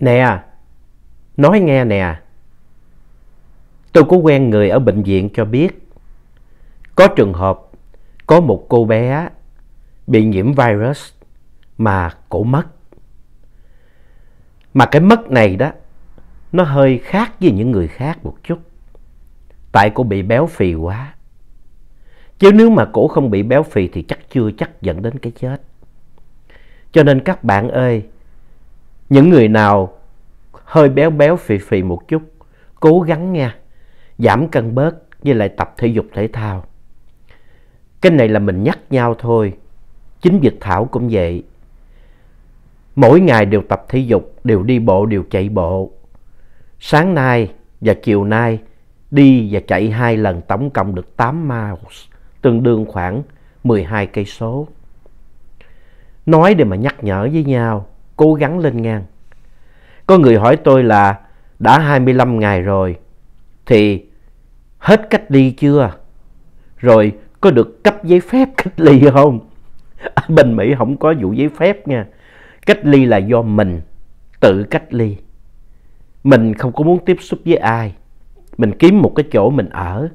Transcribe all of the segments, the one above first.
Nè, nói nghe nè. Tôi có quen người ở bệnh viện cho biết. Có trường hợp có một cô bé bị nhiễm virus mà cổ mất. Mà cái mất này đó, nó hơi khác với những người khác một chút. Tại cô bị béo phì quá. Chứ nếu mà cổ không bị béo phì thì chắc chưa chắc dẫn đến cái chết. Cho nên các bạn ơi, những người nào hơi béo béo phì phì một chút cố gắng nha giảm cân bớt với lại tập thể dục thể thao cái này là mình nhắc nhau thôi chính Việt Thảo cũng vậy mỗi ngày đều tập thể dục đều đi bộ đều chạy bộ sáng nay và chiều nay đi và chạy hai lần tổng cộng được 8 miles tương đương khoảng 12 cây số nói để mà nhắc nhở với nhau cố gắng lên ngang. Có người hỏi tôi là đã 25 ngày rồi thì hết cách ly chưa? Rồi có được cấp giấy phép cách ly không? Ở à, bên Mỹ không có vụ giấy phép nha. Cách ly là do mình tự cách ly. Mình không có muốn tiếp xúc với ai. Mình kiếm một cái chỗ mình ở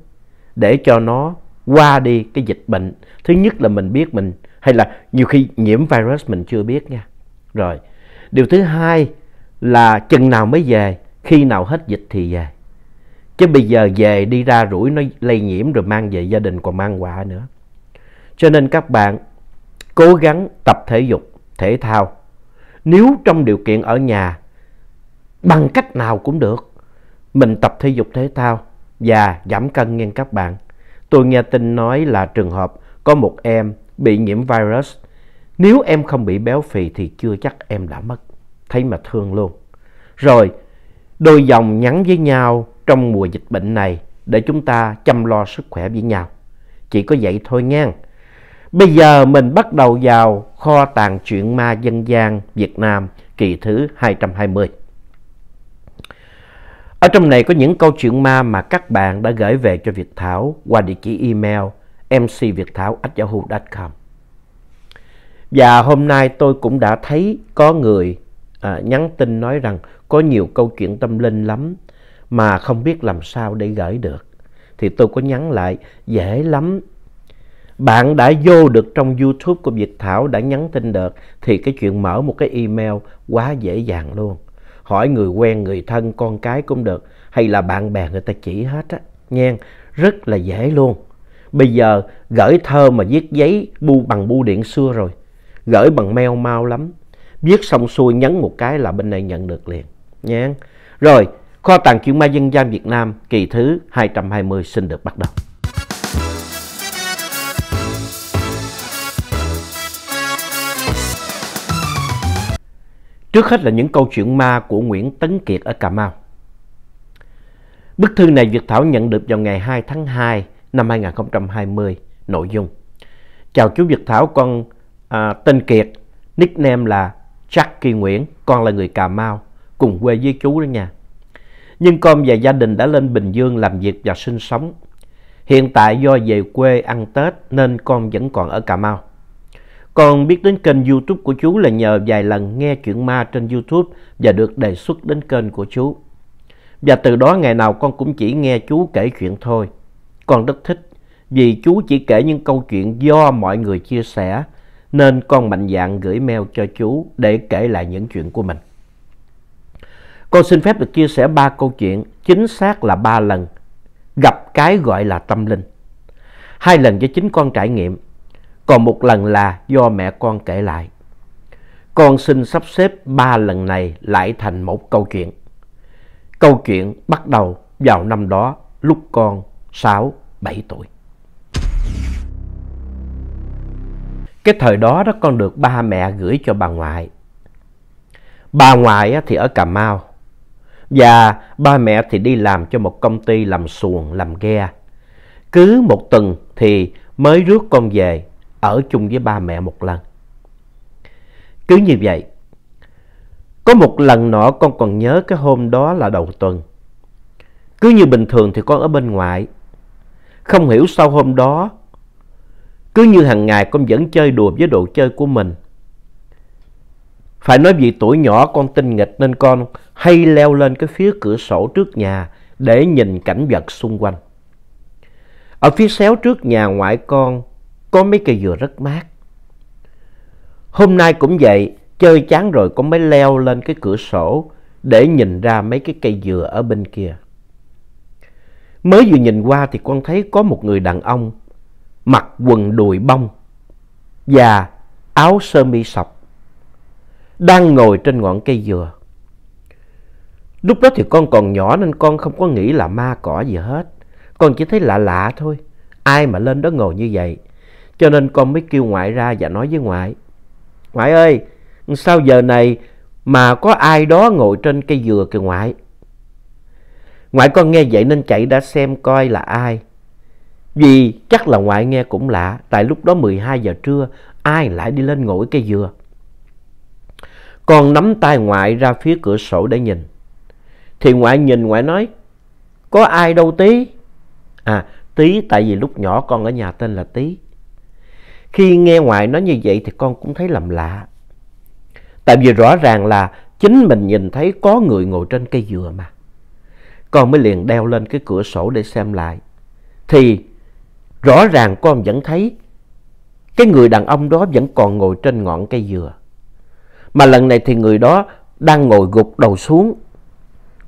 để cho nó qua đi cái dịch bệnh. Thứ nhất là mình biết mình hay là nhiều khi nhiễm virus mình chưa biết nha. Rồi điều thứ hai là chừng nào mới về khi nào hết dịch thì về chứ bây giờ về đi ra rủi nó lây nhiễm rồi mang về gia đình còn mang quà nữa cho nên các bạn cố gắng tập thể dục thể thao nếu trong điều kiện ở nhà bằng cách nào cũng được mình tập thể dục thể thao và giảm cân nghe các bạn tôi nghe tin nói là trường hợp có một em bị nhiễm virus nếu em không bị béo phì thì chưa chắc em đã mất. Thấy mà thương luôn. Rồi, đôi dòng nhắn với nhau trong mùa dịch bệnh này để chúng ta chăm lo sức khỏe với nhau. Chỉ có vậy thôi nha. Bây giờ mình bắt đầu vào kho tàng truyện ma dân gian Việt Nam kỳ thứ 220. Ở trong này có những câu chuyện ma mà các bạn đã gửi về cho Việt Thảo qua địa chỉ email mcviệtthảo com và hôm nay tôi cũng đã thấy có người à, nhắn tin nói rằng có nhiều câu chuyện tâm linh lắm mà không biết làm sao để gửi được. Thì tôi có nhắn lại dễ lắm. Bạn đã vô được trong YouTube của Việt Thảo đã nhắn tin được thì cái chuyện mở một cái email quá dễ dàng luôn. Hỏi người quen, người thân, con cái cũng được hay là bạn bè người ta chỉ hết á. Nha, rất là dễ luôn. Bây giờ gửi thơ mà viết giấy bu bằng bu điện xưa rồi gửi bằng mail mau lắm viết xong xuôi nhấn một cái là bên này nhận được liền nha rồi kho tàng chuyện ma dân gian Việt Nam kỳ thứ 220 xin được bắt đầu Trước hết là những câu chuyện ma của Nguyễn Tấn Kiệt ở Cà Mau. Bức thư này Việt Thảo nhận được vào ngày 2 tháng 2 năm 2020, nội dung. Chào chú Việt Thảo, con à, tên Kiệt, nickname là Jackie Nguyễn, con là người Cà Mau, cùng quê với chú đó nha. Nhưng con và gia đình đã lên Bình Dương làm việc và sinh sống. Hiện tại do về quê ăn Tết nên con vẫn còn ở Cà Mau. Con biết đến kênh YouTube của chú là nhờ vài lần nghe chuyện ma trên YouTube và được đề xuất đến kênh của chú. Và từ đó ngày nào con cũng chỉ nghe chú kể chuyện thôi. Con rất thích vì chú chỉ kể những câu chuyện do mọi người chia sẻ nên con mạnh dạn gửi mail cho chú để kể lại những chuyện của mình. Con xin phép được chia sẻ ba câu chuyện, chính xác là ba lần, gặp cái gọi là tâm linh. Hai lần do chính con trải nghiệm, còn một lần là do mẹ con kể lại. Con xin sắp xếp ba lần này lại thành một câu chuyện. Câu chuyện bắt đầu vào năm đó lúc con 6-7 tuổi. cái thời đó đó con được ba mẹ gửi cho bà ngoại bà ngoại thì ở cà mau và ba mẹ thì đi làm cho một công ty làm xuồng làm ghe cứ một tuần thì mới rước con về ở chung với ba mẹ một lần cứ như vậy có một lần nọ con còn nhớ cái hôm đó là đầu tuần cứ như bình thường thì con ở bên ngoại không hiểu sao hôm đó cứ như hằng ngày con vẫn chơi đùa với đồ chơi của mình. Phải nói vì tuổi nhỏ con tinh nghịch nên con hay leo lên cái phía cửa sổ trước nhà để nhìn cảnh vật xung quanh. Ở phía xéo trước nhà ngoại con có mấy cây dừa rất mát. Hôm nay cũng vậy, chơi chán rồi con mới leo lên cái cửa sổ để nhìn ra mấy cái cây dừa ở bên kia. Mới vừa nhìn qua thì con thấy có một người đàn ông mặc quần đùi bông và áo sơ mi sọc, đang ngồi trên ngọn cây dừa. Lúc đó thì con còn nhỏ nên con không có nghĩ là ma cỏ gì hết. Con chỉ thấy lạ lạ thôi. Ai mà lên đó ngồi như vậy? Cho nên con mới kêu ngoại ra và nói với ngoại. Ngoại ơi, sao giờ này mà có ai đó ngồi trên cây dừa kìa ngoại? Ngoại con nghe vậy nên chạy ra xem coi là ai. Vì chắc là ngoại nghe cũng lạ, tại lúc đó 12 giờ trưa, ai lại đi lên ngồi cây dừa. còn nắm tay ngoại ra phía cửa sổ để nhìn. Thì ngoại nhìn ngoại nói, có ai đâu tí. À, tí tại vì lúc nhỏ con ở nhà tên là tí. Khi nghe ngoại nói như vậy thì con cũng thấy làm lạ. Tại vì rõ ràng là chính mình nhìn thấy có người ngồi trên cây dừa mà. Con mới liền đeo lên cái cửa sổ để xem lại. Thì Rõ ràng con vẫn thấy cái người đàn ông đó vẫn còn ngồi trên ngọn cây dừa. Mà lần này thì người đó đang ngồi gục đầu xuống.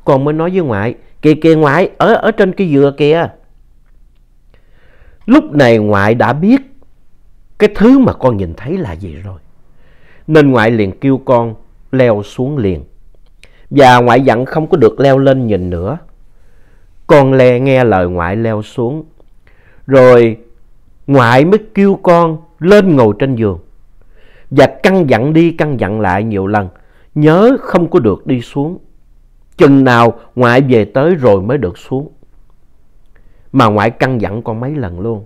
Con mới nói với ngoại, kìa kìa ngoại, ở, ở trên cây dừa kìa. Lúc này ngoại đã biết cái thứ mà con nhìn thấy là gì rồi. Nên ngoại liền kêu con leo xuống liền. Và ngoại dặn không có được leo lên nhìn nữa. Con le nghe lời ngoại leo xuống rồi ngoại mới kêu con lên ngồi trên giường và căn dặn đi căn dặn lại nhiều lần nhớ không có được đi xuống chừng nào ngoại về tới rồi mới được xuống mà ngoại căn dặn con mấy lần luôn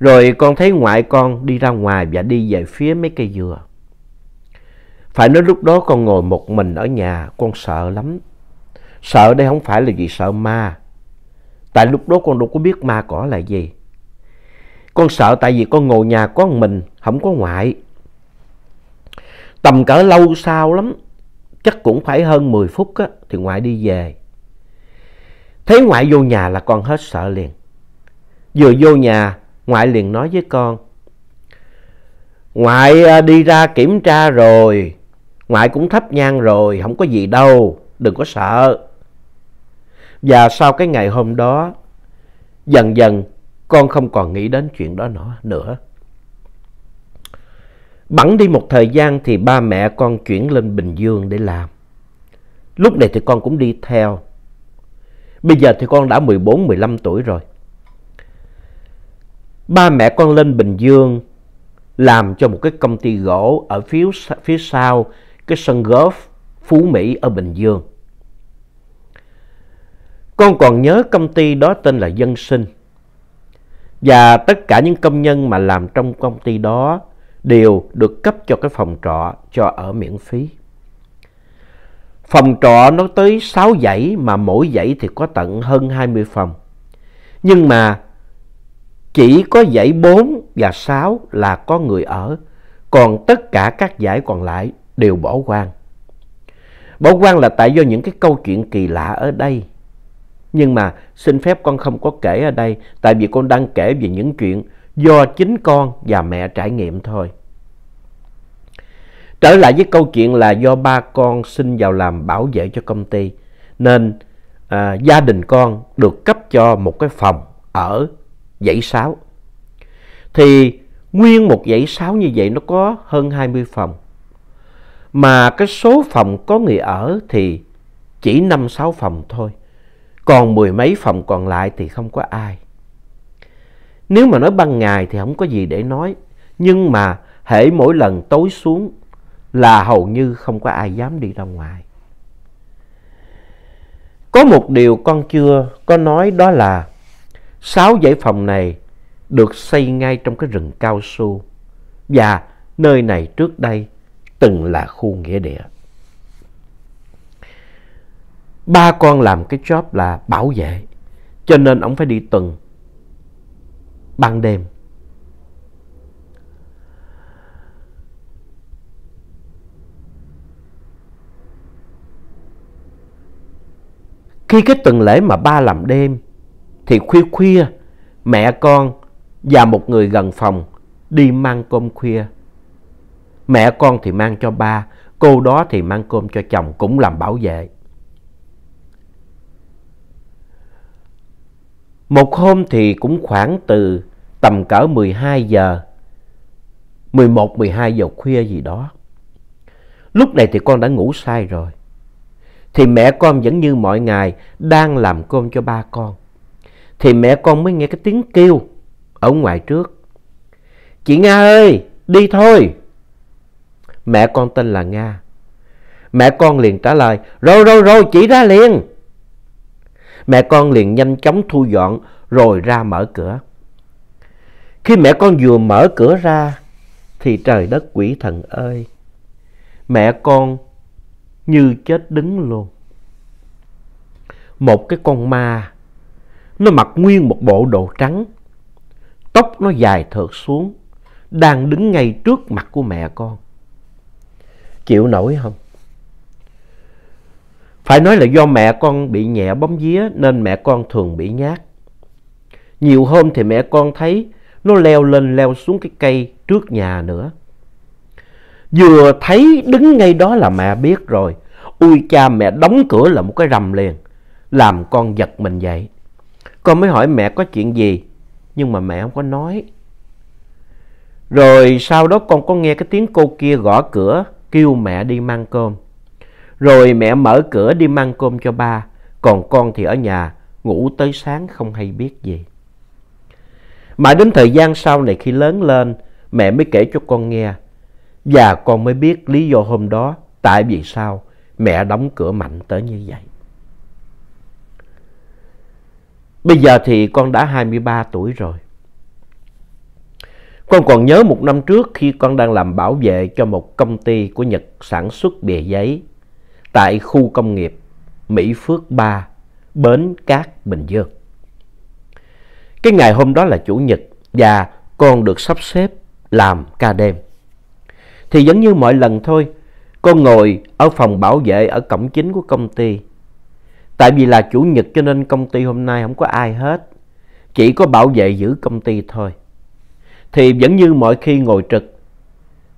rồi con thấy ngoại con đi ra ngoài và đi về phía mấy cây dừa phải nói lúc đó con ngồi một mình ở nhà con sợ lắm sợ đây không phải là vì sợ ma Tại lúc đó con đâu có biết ma cỏ là gì. Con sợ tại vì con ngồi nhà có mình, không có ngoại. Tầm cỡ lâu sau lắm, chắc cũng phải hơn 10 phút á, thì ngoại đi về. Thấy ngoại vô nhà là con hết sợ liền. Vừa vô nhà, ngoại liền nói với con. Ngoại à, đi ra kiểm tra rồi, ngoại cũng thắp nhang rồi, không có gì đâu, đừng có sợ. Và sau cái ngày hôm đó, dần dần con không còn nghĩ đến chuyện đó nữa. Bẵng đi một thời gian thì ba mẹ con chuyển lên Bình Dương để làm. Lúc này thì con cũng đi theo. Bây giờ thì con đã 14-15 tuổi rồi. Ba mẹ con lên Bình Dương làm cho một cái công ty gỗ ở phía, phía sau cái sân golf Phú Mỹ ở Bình Dương. Con còn nhớ công ty đó tên là Dân Sinh. Và tất cả những công nhân mà làm trong công ty đó đều được cấp cho cái phòng trọ cho ở miễn phí. Phòng trọ nó tới 6 dãy mà mỗi dãy thì có tận hơn 20 phòng. Nhưng mà chỉ có dãy 4 và 6 là có người ở, còn tất cả các dãy còn lại đều bỏ quan. Bỏ quan là tại do những cái câu chuyện kỳ lạ ở đây nhưng mà xin phép con không có kể ở đây tại vì con đang kể về những chuyện do chính con và mẹ trải nghiệm thôi. Trở lại với câu chuyện là do ba con xin vào làm bảo vệ cho công ty nên à, gia đình con được cấp cho một cái phòng ở dãy sáu. Thì nguyên một dãy sáu như vậy nó có hơn 20 phòng. Mà cái số phòng có người ở thì chỉ 5-6 phòng thôi. Còn mười mấy phòng còn lại thì không có ai. Nếu mà nói ban ngày thì không có gì để nói. Nhưng mà hễ mỗi lần tối xuống là hầu như không có ai dám đi ra ngoài. Có một điều con chưa có nói đó là sáu dãy phòng này được xây ngay trong cái rừng cao su và nơi này trước đây từng là khu nghĩa địa ba con làm cái job là bảo vệ cho nên ông phải đi tuần ban đêm khi cái tuần lễ mà ba làm đêm thì khuya khuya mẹ con và một người gần phòng đi mang cơm khuya mẹ con thì mang cho ba cô đó thì mang cơm cho chồng cũng làm bảo vệ Một hôm thì cũng khoảng từ tầm cỡ 12 giờ, 11, 12 giờ khuya gì đó. Lúc này thì con đã ngủ say rồi. Thì mẹ con vẫn như mọi ngày đang làm cơm cho ba con. Thì mẹ con mới nghe cái tiếng kêu ở ngoài trước. Chị Nga ơi, đi thôi. Mẹ con tên là Nga. Mẹ con liền trả lời, rồi rồi rồi, chị ra liền mẹ con liền nhanh chóng thu dọn rồi ra mở cửa. Khi mẹ con vừa mở cửa ra thì trời đất quỷ thần ơi, mẹ con như chết đứng luôn. Một cái con ma, nó mặc nguyên một bộ đồ trắng, tóc nó dài thượt xuống, đang đứng ngay trước mặt của mẹ con. Chịu nổi không? Phải nói là do mẹ con bị nhẹ bóng vía nên mẹ con thường bị nhát. Nhiều hôm thì mẹ con thấy nó leo lên leo xuống cái cây trước nhà nữa. Vừa thấy đứng ngay đó là mẹ biết rồi. Ui cha mẹ đóng cửa là một cái rầm liền. Làm con giật mình dậy. Con mới hỏi mẹ có chuyện gì. Nhưng mà mẹ không có nói. Rồi sau đó con có nghe cái tiếng cô kia gõ cửa kêu mẹ đi mang cơm. Rồi mẹ mở cửa đi mang cơm cho ba, còn con thì ở nhà, ngủ tới sáng không hay biết gì. Mãi đến thời gian sau này khi lớn lên, mẹ mới kể cho con nghe. Và con mới biết lý do hôm đó tại vì sao mẹ đóng cửa mạnh tới như vậy. Bây giờ thì con đã 23 tuổi rồi. Con còn nhớ một năm trước khi con đang làm bảo vệ cho một công ty của Nhật sản xuất bìa giấy tại khu công nghiệp Mỹ Phước 3, Bến Cát, Bình Dương. Cái ngày hôm đó là Chủ nhật và con được sắp xếp làm ca đêm. Thì vẫn như mọi lần thôi, con ngồi ở phòng bảo vệ ở cổng chính của công ty. Tại vì là Chủ nhật cho nên công ty hôm nay không có ai hết, chỉ có bảo vệ giữ công ty thôi. Thì vẫn như mọi khi ngồi trực,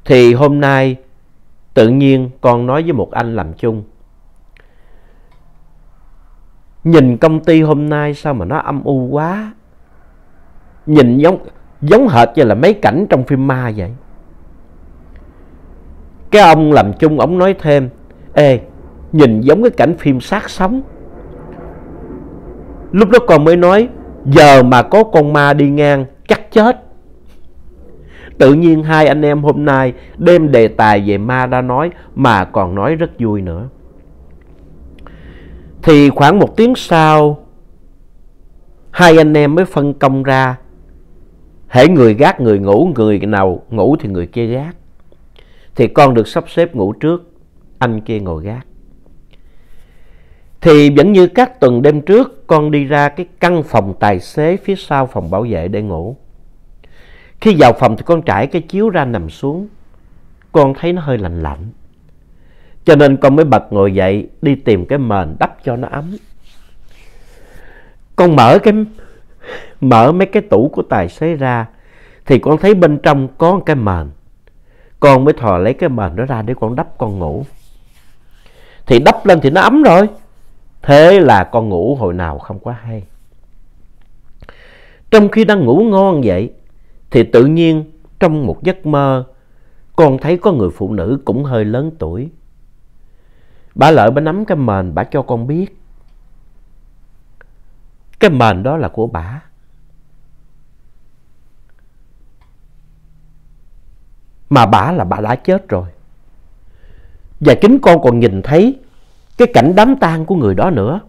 thì hôm nay tự nhiên con nói với một anh làm chung nhìn công ty hôm nay sao mà nó âm u quá nhìn giống giống hệt như là mấy cảnh trong phim ma vậy cái ông làm chung ông nói thêm ê nhìn giống cái cảnh phim sát sống lúc đó còn mới nói giờ mà có con ma đi ngang chắc chết tự nhiên hai anh em hôm nay đem đề tài về ma đã nói mà còn nói rất vui nữa thì khoảng một tiếng sau hai anh em mới phân công ra hễ người gác người ngủ người nào ngủ thì người kia gác thì con được sắp xếp ngủ trước anh kia ngồi gác thì vẫn như các tuần đêm trước con đi ra cái căn phòng tài xế phía sau phòng bảo vệ để ngủ khi vào phòng thì con trải cái chiếu ra nằm xuống con thấy nó hơi lạnh lạnh cho nên con mới bật ngồi dậy đi tìm cái mền đắp cho nó ấm. Con mở cái mở mấy cái tủ của tài xế ra thì con thấy bên trong có một cái mền. Con mới thò lấy cái mền đó ra để con đắp con ngủ. Thì đắp lên thì nó ấm rồi. Thế là con ngủ hồi nào không quá hay. Trong khi đang ngủ ngon vậy thì tự nhiên trong một giấc mơ con thấy có người phụ nữ cũng hơi lớn tuổi Bà lợi bà nắm cái mền bà cho con biết. Cái mền đó là của bà. Mà bà là bà đã chết rồi. Và chính con còn nhìn thấy cái cảnh đám tang của người đó nữa.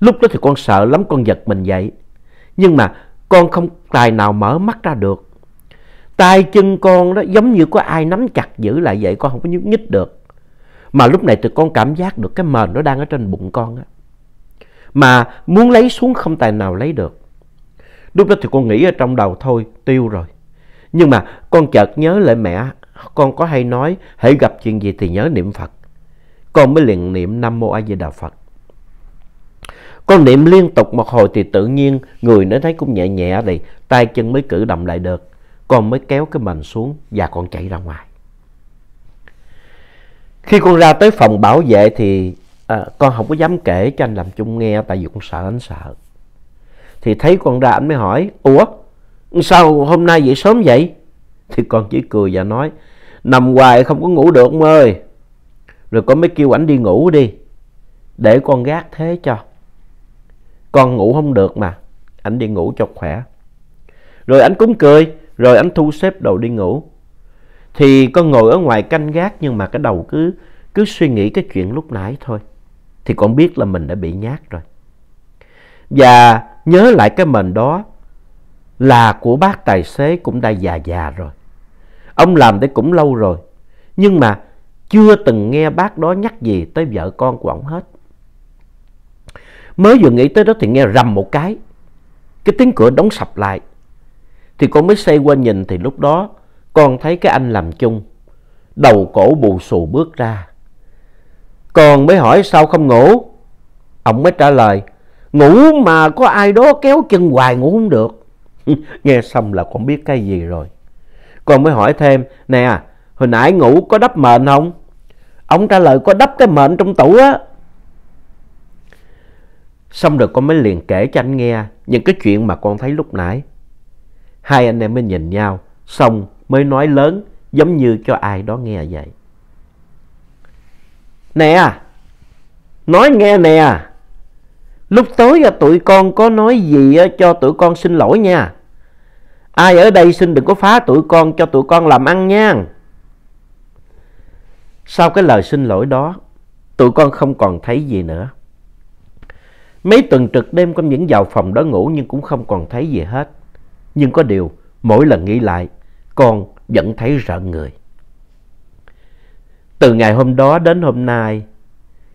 Lúc đó thì con sợ lắm con giật mình dậy. Nhưng mà con không tài nào mở mắt ra được. Tay chân con đó giống như có ai nắm chặt giữ lại vậy con không có nhúc nhích được. Mà lúc này tụi con cảm giác được cái mền nó đang ở trên bụng con á. Mà muốn lấy xuống không tài nào lấy được. Lúc đó thì con nghĩ ở trong đầu thôi, tiêu rồi. Nhưng mà con chợt nhớ lại mẹ, con có hay nói hãy gặp chuyện gì thì nhớ niệm Phật. Con mới liền niệm Nam Mô A Di Đà Phật. Con niệm liên tục một hồi thì tự nhiên người nó thấy cũng nhẹ nhẹ rồi, tay chân mới cử động lại được. Con mới kéo cái mền xuống và con chạy ra ngoài khi con ra tới phòng bảo vệ thì à, con không có dám kể cho anh làm chung nghe tại vì con sợ anh sợ thì thấy con ra anh mới hỏi ủa sao hôm nay dậy sớm vậy thì con chỉ cười và nói nằm hoài không có ngủ được ông ơi rồi con mới kêu ảnh đi ngủ đi để con gác thế cho con ngủ không được mà ảnh đi ngủ cho khỏe rồi ảnh cũng cười rồi ảnh thu xếp đồ đi ngủ thì con ngồi ở ngoài canh gác nhưng mà cái đầu cứ cứ suy nghĩ cái chuyện lúc nãy thôi thì con biết là mình đã bị nhát rồi và nhớ lại cái mền đó là của bác tài xế cũng đã già già rồi ông làm đấy cũng lâu rồi nhưng mà chưa từng nghe bác đó nhắc gì tới vợ con của ông hết mới vừa nghĩ tới đó thì nghe rầm một cái cái tiếng cửa đóng sập lại thì con mới xoay qua nhìn thì lúc đó con thấy cái anh làm chung, đầu cổ bù xù bước ra. Con mới hỏi sao không ngủ? Ông mới trả lời, ngủ mà có ai đó kéo chân hoài ngủ không được. Nghe xong là con biết cái gì rồi. Con mới hỏi thêm, nè, hồi nãy ngủ có đắp mền không? Ông trả lời có đắp cái mền trong tủ á. Xong rồi con mới liền kể cho anh nghe những cái chuyện mà con thấy lúc nãy. Hai anh em mới nhìn nhau, xong mới nói lớn giống như cho ai đó nghe vậy. Nè, nói nghe nè, lúc tối à, tụi con có nói gì à, cho tụi con xin lỗi nha. Ai ở đây xin đừng có phá tụi con cho tụi con làm ăn nha. Sau cái lời xin lỗi đó, tụi con không còn thấy gì nữa. Mấy tuần trực đêm con những vào phòng đó ngủ nhưng cũng không còn thấy gì hết. Nhưng có điều, mỗi lần nghĩ lại, con vẫn thấy rợn người. Từ ngày hôm đó đến hôm nay,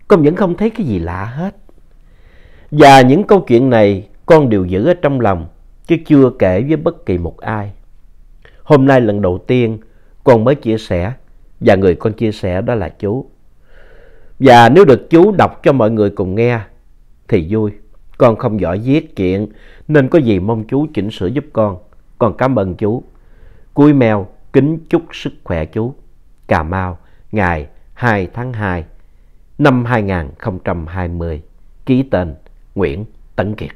con vẫn không thấy cái gì lạ hết. Và những câu chuyện này con đều giữ ở trong lòng, chứ chưa kể với bất kỳ một ai. Hôm nay lần đầu tiên con mới chia sẻ, và người con chia sẻ đó là chú. Và nếu được chú đọc cho mọi người cùng nghe, thì vui. Con không giỏi viết chuyện, nên có gì mong chú chỉnh sửa giúp con. Con cảm ơn chú. Cúi mèo Kính chúc sức khỏe chú. Cà Mau, ngày 2 tháng 2 năm 2020, ký tên Nguyễn Tấn Kiệt.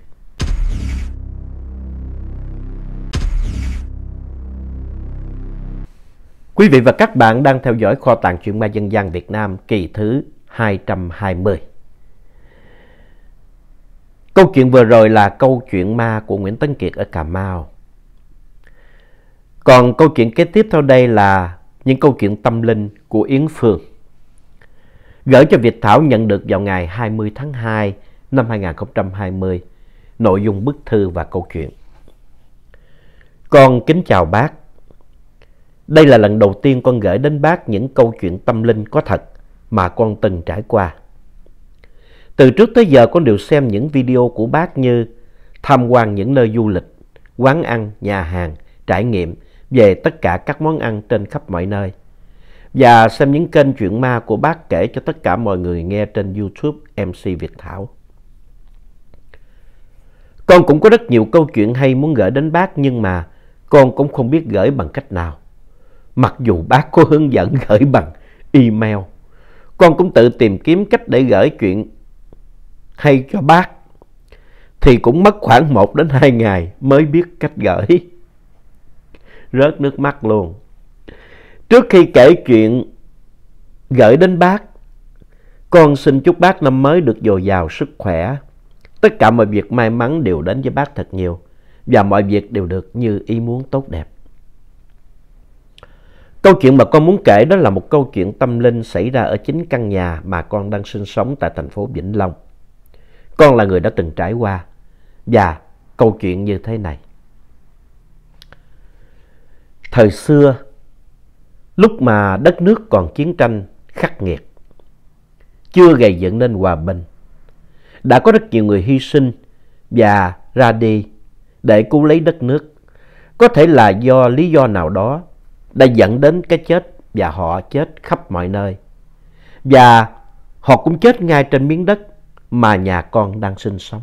Quý vị và các bạn đang theo dõi kho tàng truyện ma dân gian Việt Nam kỳ thứ 220. Câu chuyện vừa rồi là câu chuyện ma của Nguyễn Tấn Kiệt ở Cà Mau. Còn câu chuyện kế tiếp sau đây là những câu chuyện tâm linh của Yến Phương. Gửi cho Việt Thảo nhận được vào ngày 20 tháng 2 năm 2020, nội dung bức thư và câu chuyện. Con kính chào bác. Đây là lần đầu tiên con gửi đến bác những câu chuyện tâm linh có thật mà con từng trải qua. Từ trước tới giờ con đều xem những video của bác như tham quan những nơi du lịch, quán ăn, nhà hàng, trải nghiệm về tất cả các món ăn trên khắp mọi nơi và xem những kênh chuyện ma của bác kể cho tất cả mọi người nghe trên YouTube MC Việt Thảo. Con cũng có rất nhiều câu chuyện hay muốn gửi đến bác nhưng mà con cũng không biết gửi bằng cách nào. Mặc dù bác có hướng dẫn gửi bằng email, con cũng tự tìm kiếm cách để gửi chuyện hay cho bác. Thì cũng mất khoảng 1 đến 2 ngày mới biết cách gửi rớt nước mắt luôn trước khi kể chuyện gửi đến bác con xin chúc bác năm mới được dồi dào sức khỏe tất cả mọi việc may mắn đều đến với bác thật nhiều và mọi việc đều được như ý muốn tốt đẹp Câu chuyện mà con muốn kể đó là một câu chuyện tâm linh xảy ra ở chính căn nhà mà con đang sinh sống tại thành phố Vĩnh Long. Con là người đã từng trải qua và câu chuyện như thế này. Thời xưa, lúc mà đất nước còn chiến tranh khắc nghiệt, chưa gây dựng nên hòa bình, đã có rất nhiều người hy sinh và ra đi để cứu lấy đất nước. Có thể là do lý do nào đó đã dẫn đến cái chết và họ chết khắp mọi nơi. Và họ cũng chết ngay trên miếng đất mà nhà con đang sinh sống.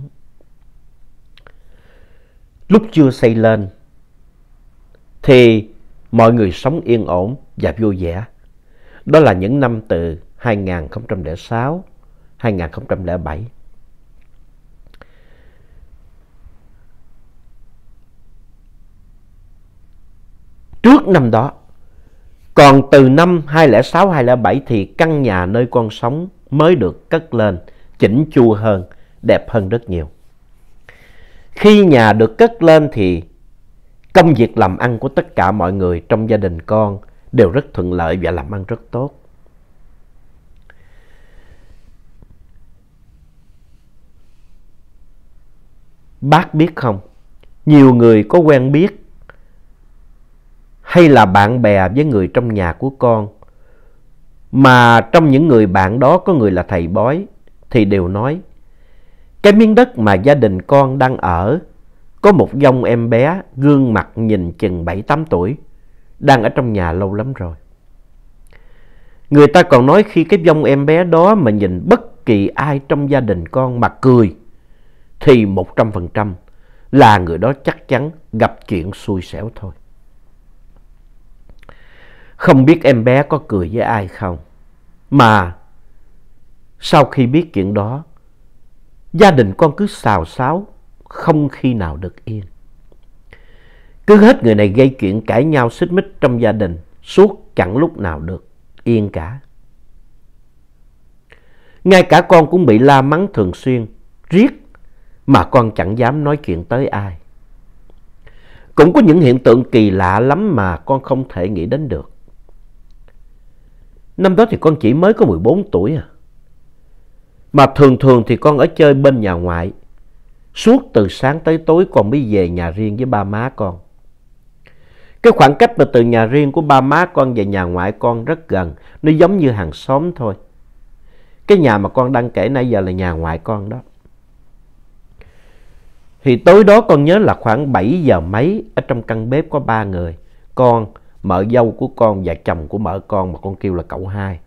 Lúc chưa xây lên thì mọi người sống yên ổn và vui vẻ. Đó là những năm từ 2006, 2007. Trước năm đó, còn từ năm 2006, 2007 thì căn nhà nơi con sống mới được cất lên, chỉnh chu hơn, đẹp hơn rất nhiều. Khi nhà được cất lên thì Công việc làm ăn của tất cả mọi người trong gia đình con đều rất thuận lợi và làm ăn rất tốt. Bác biết không, nhiều người có quen biết hay là bạn bè với người trong nhà của con mà trong những người bạn đó có người là thầy bói thì đều nói cái miếng đất mà gia đình con đang ở có một dông em bé gương mặt nhìn chừng bảy tám tuổi đang ở trong nhà lâu lắm rồi. Người ta còn nói khi cái dông em bé đó mà nhìn bất kỳ ai trong gia đình con mà cười thì một trăm phần trăm là người đó chắc chắn gặp chuyện xui xẻo thôi. Không biết em bé có cười với ai không mà sau khi biết chuyện đó gia đình con cứ xào xáo không khi nào được yên. Cứ hết người này gây chuyện cãi nhau xích mích trong gia đình, suốt chẳng lúc nào được yên cả. Ngay cả con cũng bị la mắng thường xuyên, riết mà con chẳng dám nói chuyện tới ai. Cũng có những hiện tượng kỳ lạ lắm mà con không thể nghĩ đến được. Năm đó thì con chỉ mới có 14 tuổi à. Mà thường thường thì con ở chơi bên nhà ngoại Suốt từ sáng tới tối con mới về nhà riêng với ba má con. Cái khoảng cách mà từ nhà riêng của ba má con về nhà ngoại con rất gần, nó giống như hàng xóm thôi. Cái nhà mà con đang kể nãy giờ là nhà ngoại con đó. Thì tối đó con nhớ là khoảng 7 giờ mấy, ở trong căn bếp có ba người. Con, mợ dâu của con và chồng của mợ con mà con kêu là cậu hai.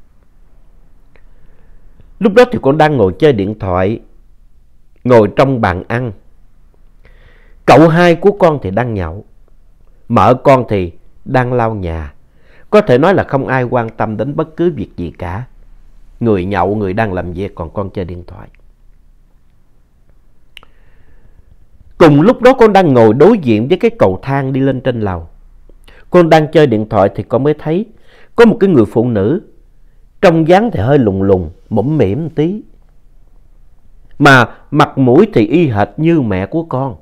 Lúc đó thì con đang ngồi chơi điện thoại ngồi trong bàn ăn. Cậu hai của con thì đang nhậu, mợ con thì đang lau nhà. Có thể nói là không ai quan tâm đến bất cứ việc gì cả. Người nhậu, người đang làm việc, còn con chơi điện thoại. Cùng lúc đó con đang ngồi đối diện với cái cầu thang đi lên trên lầu. Con đang chơi điện thoại thì con mới thấy có một cái người phụ nữ. Trong dáng thì hơi lùng lùng, mũm mỉm một tí mà mặt mũi thì y hệt như mẹ của con.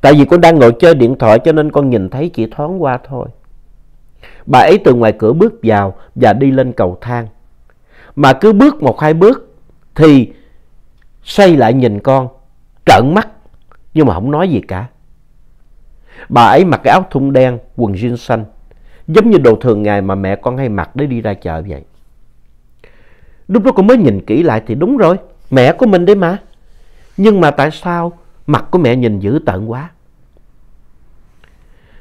Tại vì con đang ngồi chơi điện thoại cho nên con nhìn thấy chỉ thoáng qua thôi. Bà ấy từ ngoài cửa bước vào và đi lên cầu thang. Mà cứ bước một hai bước thì xoay lại nhìn con, trợn mắt nhưng mà không nói gì cả. Bà ấy mặc cái áo thun đen, quần jean xanh, giống như đồ thường ngày mà mẹ con hay mặc để đi ra chợ vậy. Lúc đó cô mới nhìn kỹ lại thì đúng rồi, mẹ của mình đấy mà. Nhưng mà tại sao mặt của mẹ nhìn dữ tợn quá?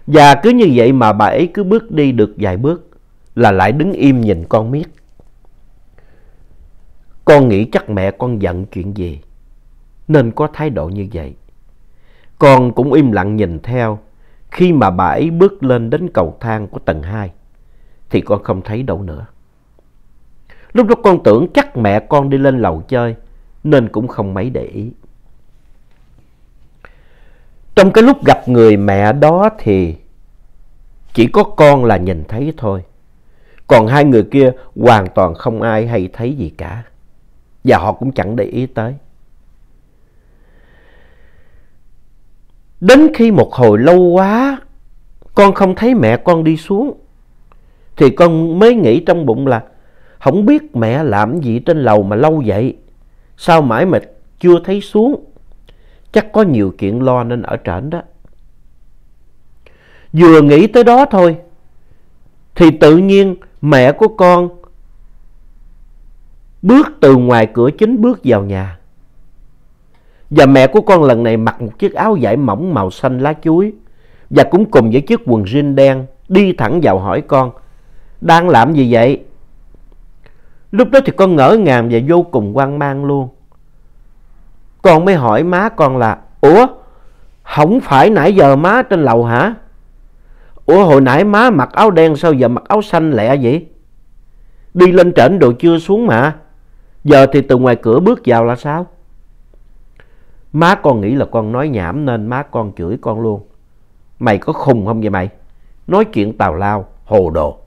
Và cứ như vậy mà bà ấy cứ bước đi được vài bước là lại đứng im nhìn con miết. Con nghĩ chắc mẹ con giận chuyện gì nên có thái độ như vậy. Con cũng im lặng nhìn theo khi mà bà ấy bước lên đến cầu thang của tầng 2 thì con không thấy đâu nữa. Lúc đó con tưởng chắc mẹ con đi lên lầu chơi, nên cũng không mấy để ý. Trong cái lúc gặp người mẹ đó thì chỉ có con là nhìn thấy thôi. Còn hai người kia hoàn toàn không ai hay thấy gì cả. Và họ cũng chẳng để ý tới. Đến khi một hồi lâu quá, con không thấy mẹ con đi xuống. Thì con mới nghĩ trong bụng là không biết mẹ làm gì trên lầu mà lâu vậy. Sao mãi mà chưa thấy xuống. Chắc có nhiều chuyện lo nên ở trển đó. Vừa nghĩ tới đó thôi. Thì tự nhiên mẹ của con bước từ ngoài cửa chính bước vào nhà. Và mẹ của con lần này mặc một chiếc áo vải mỏng màu xanh lá chuối và cũng cùng với chiếc quần jean đen đi thẳng vào hỏi con đang làm gì vậy Lúc đó thì con ngỡ ngàng và vô cùng quan mang luôn. Con mới hỏi má con là Ủa, không phải nãy giờ má trên lầu hả? Ủa hồi nãy má mặc áo đen sao giờ mặc áo xanh lẹ vậy? Đi lên trển đồ chưa xuống mà. Giờ thì từ ngoài cửa bước vào là sao? Má con nghĩ là con nói nhảm nên má con chửi con luôn. Mày có khùng không vậy mày? Nói chuyện tào lao, hồ đồ.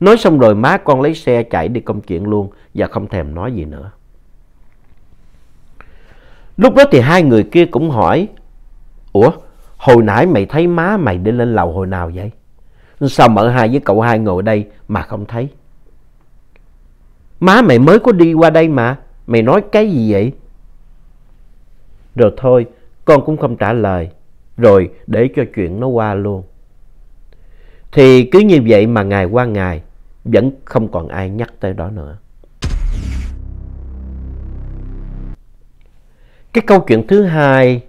Nói xong rồi má con lấy xe chạy đi công chuyện luôn và không thèm nói gì nữa. Lúc đó thì hai người kia cũng hỏi, Ủa, hồi nãy mày thấy má mày đi lên lầu hồi nào vậy? Sao mợ hai với cậu hai ngồi đây mà không thấy? Má mày mới có đi qua đây mà, mày nói cái gì vậy? Rồi thôi, con cũng không trả lời, rồi để cho chuyện nó qua luôn. Thì cứ như vậy mà ngày qua ngày, vẫn không còn ai nhắc tới đó nữa. Cái câu chuyện thứ hai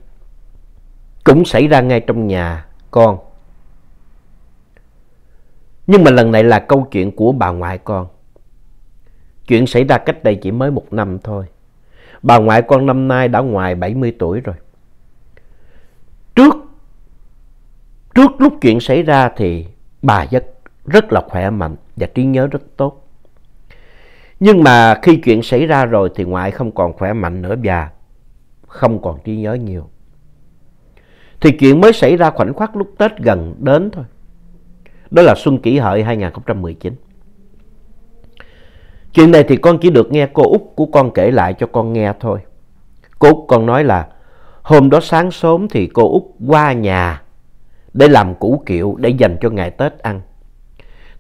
cũng xảy ra ngay trong nhà con. Nhưng mà lần này là câu chuyện của bà ngoại con. Chuyện xảy ra cách đây chỉ mới một năm thôi. Bà ngoại con năm nay đã ngoài 70 tuổi rồi. Trước trước lúc chuyện xảy ra thì bà rất, rất là khỏe mạnh và trí nhớ rất tốt. Nhưng mà khi chuyện xảy ra rồi thì ngoại không còn khỏe mạnh nữa và không còn trí nhớ nhiều. Thì chuyện mới xảy ra khoảnh khắc lúc Tết gần đến thôi. Đó là Xuân Kỷ Hợi 2019. Chuyện này thì con chỉ được nghe cô út của con kể lại cho con nghe thôi. Cô út con nói là hôm đó sáng sớm thì cô út qua nhà để làm củ kiệu để dành cho ngày Tết ăn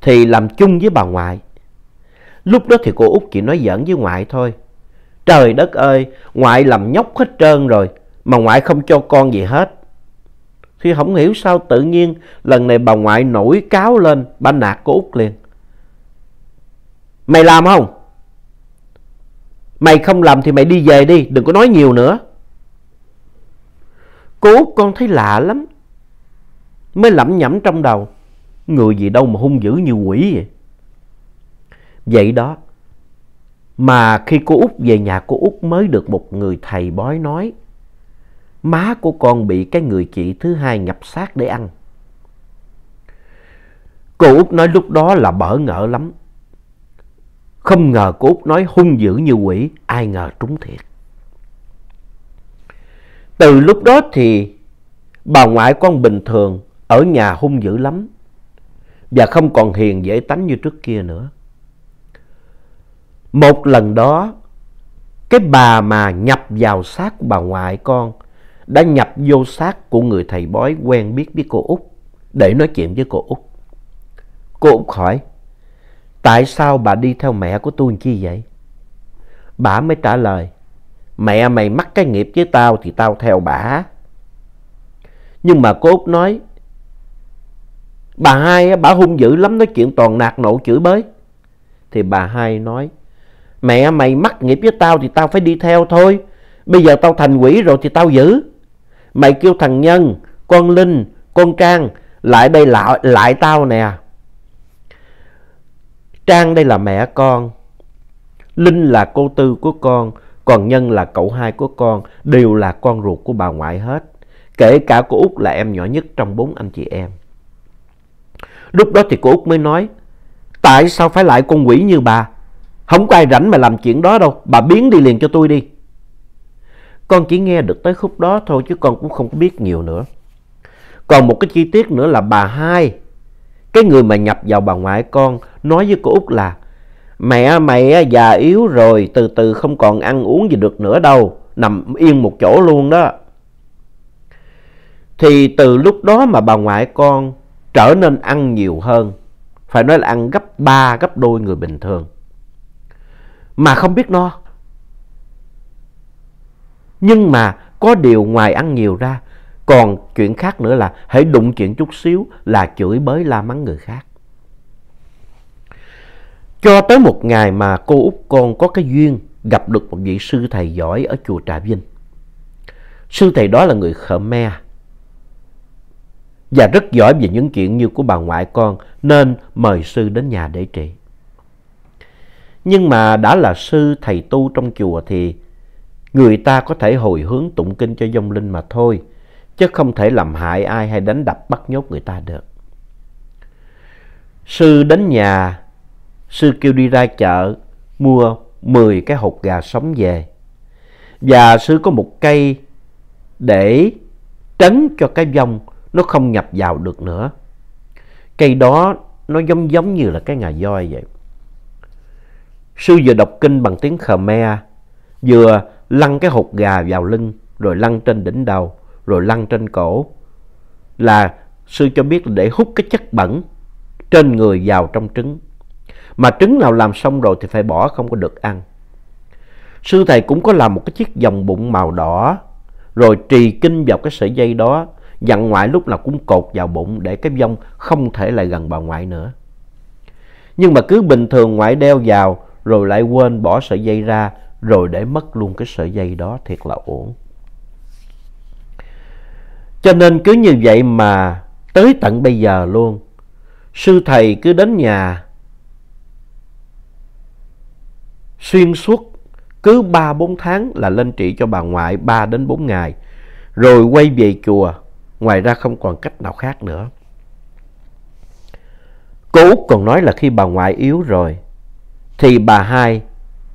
thì làm chung với bà ngoại. Lúc đó thì cô út chỉ nói giỡn với ngoại thôi. Trời đất ơi, ngoại làm nhóc hết trơn rồi, mà ngoại không cho con gì hết. Thì không hiểu sao tự nhiên lần này bà ngoại nổi cáo lên, bà nạt cô út liền. Mày làm không? Mày không làm thì mày đi về đi, đừng có nói nhiều nữa. Cô út con thấy lạ lắm, mới lẩm nhẩm trong đầu người gì đâu mà hung dữ như quỷ vậy. Vậy đó, mà khi cô Út về nhà cô Út mới được một người thầy bói nói, má của con bị cái người chị thứ hai nhập xác để ăn. Cô Út nói lúc đó là bỡ ngỡ lắm. Không ngờ cô Út nói hung dữ như quỷ, ai ngờ trúng thiệt. Từ lúc đó thì bà ngoại con bình thường ở nhà hung dữ lắm và không còn hiền dễ tánh như trước kia nữa. Một lần đó, cái bà mà nhập vào xác bà ngoại con đã nhập vô xác của người thầy bói quen biết với cô Út để nói chuyện với cô Út. Cô Út hỏi, tại sao bà đi theo mẹ của tôi chi vậy? Bà mới trả lời, mẹ mày mắc cái nghiệp với tao thì tao theo bà. Nhưng mà cô Út nói, Bà hai bà hung dữ lắm nói chuyện toàn nạt nộ chửi bới. Thì bà hai nói mẹ mày mắc nghiệp với tao thì tao phải đi theo thôi. Bây giờ tao thành quỷ rồi thì tao giữ. Mày kêu thằng Nhân, con Linh, con Trang lại đây lại, lại tao nè. Trang đây là mẹ con. Linh là cô Tư của con, còn Nhân là cậu hai của con, đều là con ruột của bà ngoại hết. Kể cả cô út là em nhỏ nhất trong bốn anh chị em. Lúc đó thì cô Út mới nói, tại sao phải lại con quỷ như bà? Không có ai rảnh mà làm chuyện đó đâu, bà biến đi liền cho tôi đi. Con chỉ nghe được tới khúc đó thôi chứ con cũng không biết nhiều nữa. Còn một cái chi tiết nữa là bà hai, cái người mà nhập vào bà ngoại con nói với cô Út là Mẹ mày già yếu rồi, từ từ không còn ăn uống gì được nữa đâu, nằm yên một chỗ luôn đó. Thì từ lúc đó mà bà ngoại con trở nên ăn nhiều hơn, phải nói là ăn gấp ba gấp đôi người bình thường. Mà không biết no. Nhưng mà có điều ngoài ăn nhiều ra, còn chuyện khác nữa là hãy đụng chuyện chút xíu là chửi bới la mắng người khác. Cho tới một ngày mà cô Út con có cái duyên gặp được một vị sư thầy giỏi ở chùa Trà Vinh. Sư thầy đó là người Khmer và rất giỏi về những chuyện như của bà ngoại con nên mời sư đến nhà để trị. Nhưng mà đã là sư thầy tu trong chùa thì người ta có thể hồi hướng tụng kinh cho vong linh mà thôi, chứ không thể làm hại ai hay đánh đập bắt nhốt người ta được. Sư đến nhà, sư kêu đi ra chợ mua 10 cái hột gà sống về. Và sư có một cây để trấn cho cái vong nó không nhập vào được nữa. Cây đó nó giống giống như là cái ngà voi vậy. Sư vừa đọc kinh bằng tiếng Khmer, vừa lăn cái hột gà vào lưng, rồi lăn trên đỉnh đầu, rồi lăn trên cổ. Là sư cho biết là để hút cái chất bẩn trên người vào trong trứng. Mà trứng nào làm xong rồi thì phải bỏ không có được ăn. Sư thầy cũng có làm một cái chiếc vòng bụng màu đỏ, rồi trì kinh vào cái sợi dây đó dặn ngoại lúc nào cũng cột vào bụng để cái vong không thể lại gần bà ngoại nữa. Nhưng mà cứ bình thường ngoại đeo vào rồi lại quên bỏ sợi dây ra rồi để mất luôn cái sợi dây đó thiệt là uổng. Cho nên cứ như vậy mà tới tận bây giờ luôn, sư thầy cứ đến nhà xuyên suốt cứ 3-4 tháng là lên trị cho bà ngoại 3 đến 4 ngày rồi quay về chùa Ngoài ra không còn cách nào khác nữa. Cô Út còn nói là khi bà ngoại yếu rồi, thì bà hai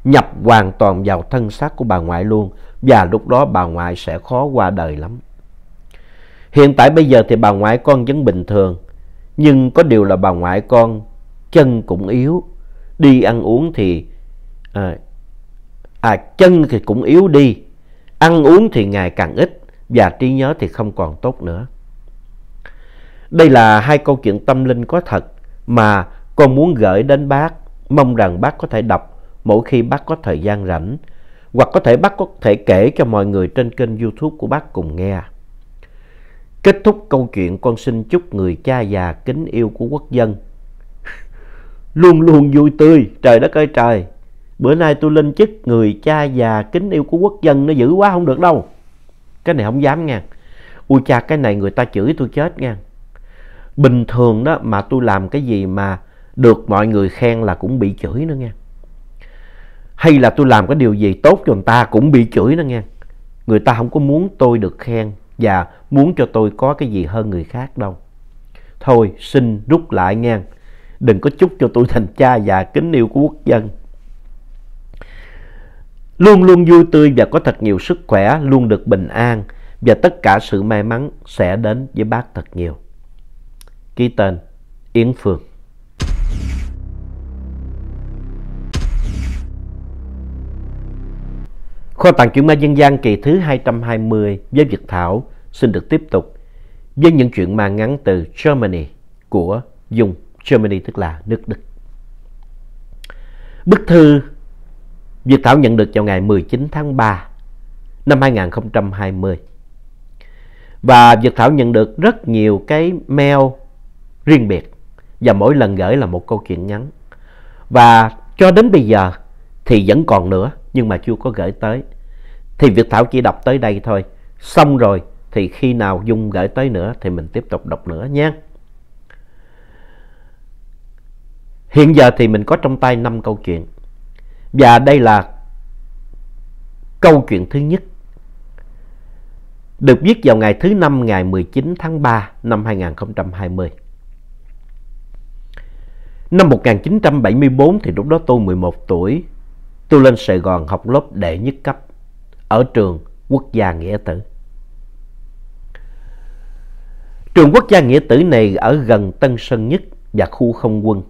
nhập hoàn toàn vào thân xác của bà ngoại luôn và lúc đó bà ngoại sẽ khó qua đời lắm. Hiện tại bây giờ thì bà ngoại con vẫn bình thường, nhưng có điều là bà ngoại con chân cũng yếu, đi ăn uống thì... À, à chân thì cũng yếu đi, ăn uống thì ngày càng ít và trí nhớ thì không còn tốt nữa. Đây là hai câu chuyện tâm linh có thật mà con muốn gửi đến bác, mong rằng bác có thể đọc mỗi khi bác có thời gian rảnh hoặc có thể bác có thể kể cho mọi người trên kênh youtube của bác cùng nghe. Kết thúc câu chuyện con xin chúc người cha già kính yêu của quốc dân luôn luôn vui tươi, trời đất ơi trời. Bữa nay tôi lên chức người cha già kính yêu của quốc dân nó dữ quá không được đâu cái này không dám nha ui cha cái này người ta chửi tôi chết nha bình thường đó mà tôi làm cái gì mà được mọi người khen là cũng bị chửi nữa nha hay là tôi làm cái điều gì tốt cho người ta cũng bị chửi nữa nha người ta không có muốn tôi được khen và muốn cho tôi có cái gì hơn người khác đâu thôi xin rút lại nha đừng có chúc cho tôi thành cha và kính yêu của quốc dân luôn luôn vui tươi và có thật nhiều sức khỏe, luôn được bình an và tất cả sự may mắn sẽ đến với bác thật nhiều. Ký tên Yến Phương Kho tàng chuyện ma dân gian kỳ thứ 220 với Việt Thảo xin được tiếp tục với những chuyện ma ngắn từ Germany của Dung, Germany tức là nước Đức. Bức thư Việt Thảo nhận được vào ngày 19 tháng 3 năm 2020. Và Việt Thảo nhận được rất nhiều cái mail riêng biệt và mỗi lần gửi là một câu chuyện ngắn. Và cho đến bây giờ thì vẫn còn nữa nhưng mà chưa có gửi tới. Thì Việt Thảo chỉ đọc tới đây thôi. Xong rồi thì khi nào Dung gửi tới nữa thì mình tiếp tục đọc nữa nhé. Hiện giờ thì mình có trong tay 5 câu chuyện. Và đây là câu chuyện thứ nhất. Được viết vào ngày thứ năm ngày 19 tháng 3 năm 2020. Năm 1974 thì lúc đó tôi 11 tuổi. Tôi lên Sài Gòn học lớp đệ nhất cấp ở trường Quốc gia Nghĩa Tử. Trường Quốc gia Nghĩa Tử này ở gần Tân Sơn Nhất và khu không quân.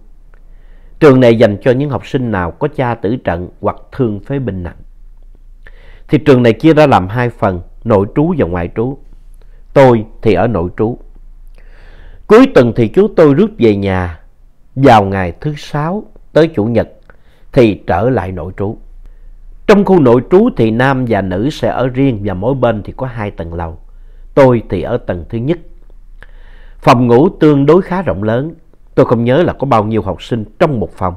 Trường này dành cho những học sinh nào có cha tử trận hoặc thương phế binh nặng. Thì trường này chia ra làm hai phần, nội trú và ngoại trú. Tôi thì ở nội trú. Cuối tuần thì chú tôi rước về nhà vào ngày thứ sáu tới chủ nhật thì trở lại nội trú. Trong khu nội trú thì nam và nữ sẽ ở riêng và mỗi bên thì có hai tầng lầu. Tôi thì ở tầng thứ nhất. Phòng ngủ tương đối khá rộng lớn, Tôi không nhớ là có bao nhiêu học sinh trong một phòng.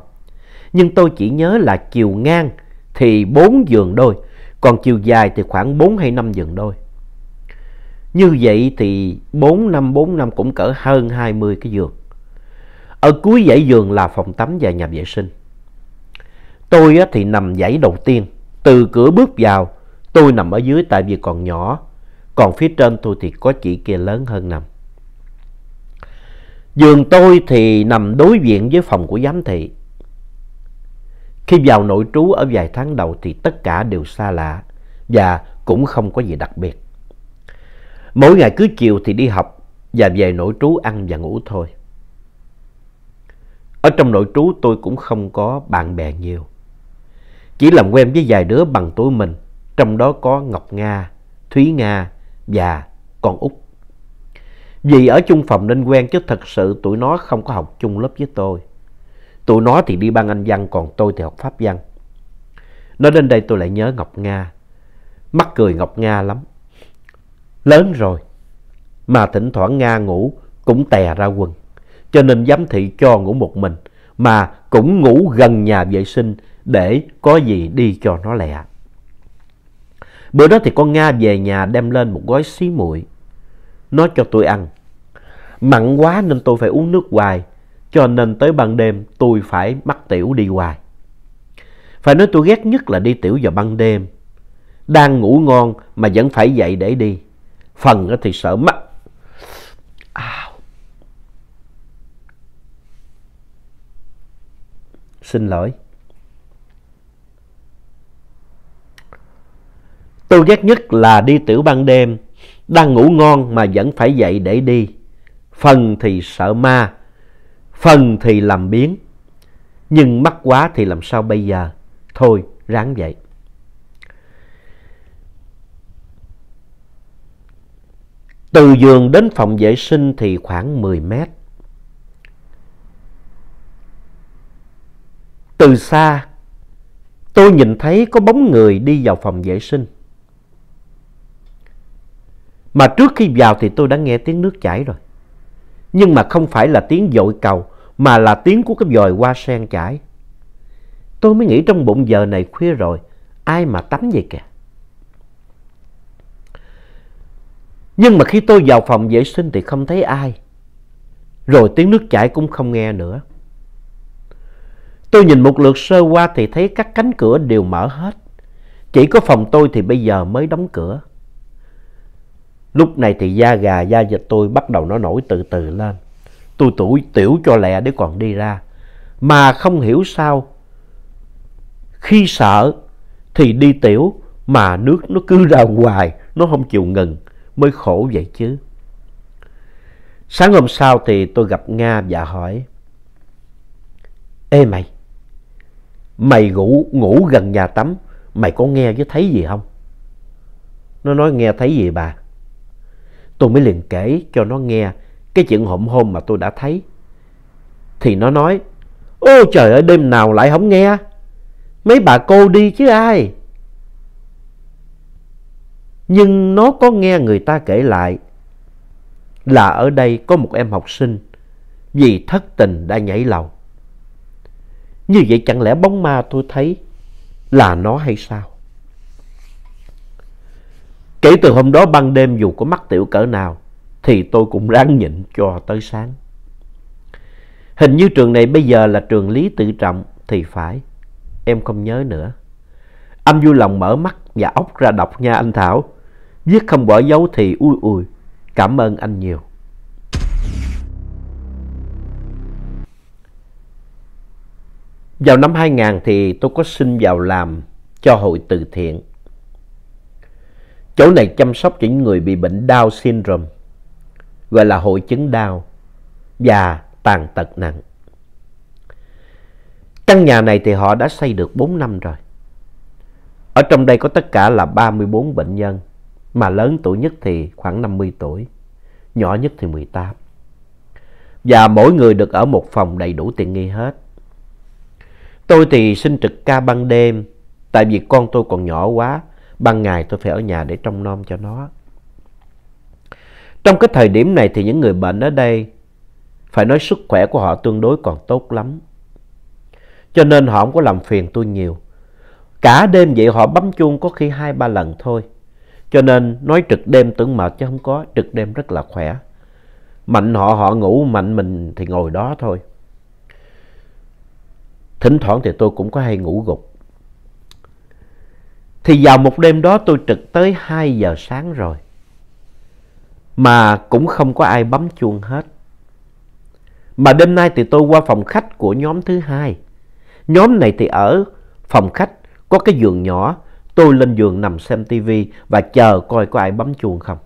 Nhưng tôi chỉ nhớ là chiều ngang thì 4 giường đôi, còn chiều dài thì khoảng 4 hay 5 giường đôi. Như vậy thì 4 năm 4 năm cũng cỡ hơn 20 cái giường. Ở cuối dãy giường là phòng tắm và nhà vệ sinh. Tôi thì nằm dãy đầu tiên, từ cửa bước vào tôi nằm ở dưới tại vì còn nhỏ, còn phía trên tôi thì có chị kia lớn hơn nằm. Giường tôi thì nằm đối diện với phòng của giám thị. Khi vào nội trú ở vài tháng đầu thì tất cả đều xa lạ và cũng không có gì đặc biệt. Mỗi ngày cứ chiều thì đi học và về nội trú ăn và ngủ thôi. Ở trong nội trú tôi cũng không có bạn bè nhiều. Chỉ làm quen với vài đứa bằng tuổi mình, trong đó có Ngọc Nga, Thúy Nga và con Út. Vì ở chung phòng nên quen chứ thật sự tụi nó không có học chung lớp với tôi. Tụi nó thì đi ban Anh văn còn tôi thì học Pháp văn. Nói đến đây tôi lại nhớ Ngọc Nga. Mắc cười Ngọc Nga lắm. Lớn rồi. Mà thỉnh thoảng Nga ngủ cũng tè ra quần. Cho nên giám thị cho ngủ một mình. Mà cũng ngủ gần nhà vệ sinh để có gì đi cho nó lẹ. Bữa đó thì con Nga về nhà đem lên một gói xí muội nó cho tôi ăn. Mặn quá nên tôi phải uống nước hoài, cho nên tới ban đêm tôi phải mắc tiểu đi hoài. Phải nói tôi ghét nhất là đi tiểu vào ban đêm. Đang ngủ ngon mà vẫn phải dậy để đi. Phần thì sợ mắc Xin lỗi. Tôi ghét nhất là đi tiểu ban đêm đang ngủ ngon mà vẫn phải dậy để đi. Phần thì sợ ma, phần thì làm biến. Nhưng mắc quá thì làm sao bây giờ? Thôi, ráng dậy Từ giường đến phòng vệ sinh thì khoảng 10 mét. Từ xa, tôi nhìn thấy có bóng người đi vào phòng vệ sinh. Mà trước khi vào thì tôi đã nghe tiếng nước chảy rồi. Nhưng mà không phải là tiếng dội cầu, mà là tiếng của cái vòi hoa sen chảy. Tôi mới nghĩ trong bụng giờ này khuya rồi, ai mà tắm vậy kìa. Nhưng mà khi tôi vào phòng vệ sinh thì không thấy ai. Rồi tiếng nước chảy cũng không nghe nữa. Tôi nhìn một lượt sơ qua thì thấy các cánh cửa đều mở hết. Chỉ có phòng tôi thì bây giờ mới đóng cửa. Lúc này thì da gà, da vịt tôi bắt đầu nó nổi từ từ lên. Tôi tuổi tiểu cho lẹ để còn đi ra. Mà không hiểu sao, khi sợ thì đi tiểu mà nước nó cứ ra hoài, nó không chịu ngừng, mới khổ vậy chứ. Sáng hôm sau thì tôi gặp Nga và hỏi, Ê mày, mày ngủ, ngủ gần nhà tắm, mày có nghe với thấy gì không? Nó nói nghe thấy gì bà? Tôi mới liền kể cho nó nghe cái chuyện hổm hôm mà tôi đã thấy. Thì nó nói, ô trời ơi đêm nào lại không nghe, mấy bà cô đi chứ ai. Nhưng nó có nghe người ta kể lại là ở đây có một em học sinh vì thất tình đã nhảy lầu. Như vậy chẳng lẽ bóng ma tôi thấy là nó hay sao? kể từ hôm đó ban đêm dù có mắc tiểu cỡ nào thì tôi cũng ráng nhịn cho tới sáng. Hình như trường này bây giờ là trường Lý Tự Trọng thì phải. Em không nhớ nữa. Anh vui lòng mở mắt và óc ra đọc nha anh Thảo. Viết không bỏ dấu thì ui ui. Cảm ơn anh nhiều. Vào năm 2000 thì tôi có xin vào làm cho hội từ thiện Chỗ này chăm sóc cho những người bị bệnh Down syndrome, gọi là hội chứng đau và tàn tật nặng. Căn nhà này thì họ đã xây được 4 năm rồi. Ở trong đây có tất cả là 34 bệnh nhân, mà lớn tuổi nhất thì khoảng 50 tuổi, nhỏ nhất thì 18. Và mỗi người được ở một phòng đầy đủ tiện nghi hết. Tôi thì xin trực ca ban đêm, tại vì con tôi còn nhỏ quá, ban ngày tôi phải ở nhà để trông nom cho nó. Trong cái thời điểm này thì những người bệnh ở đây phải nói sức khỏe của họ tương đối còn tốt lắm. Cho nên họ không có làm phiền tôi nhiều. Cả đêm vậy họ bấm chuông có khi hai ba lần thôi. Cho nên nói trực đêm tưởng mệt chứ không có, trực đêm rất là khỏe. Mạnh họ họ ngủ, mạnh mình thì ngồi đó thôi. Thỉnh thoảng thì tôi cũng có hay ngủ gục. Thì vào một đêm đó tôi trực tới 2 giờ sáng rồi. Mà cũng không có ai bấm chuông hết. Mà đêm nay thì tôi qua phòng khách của nhóm thứ hai. Nhóm này thì ở phòng khách có cái giường nhỏ. Tôi lên giường nằm xem tivi và chờ coi có ai bấm chuông không.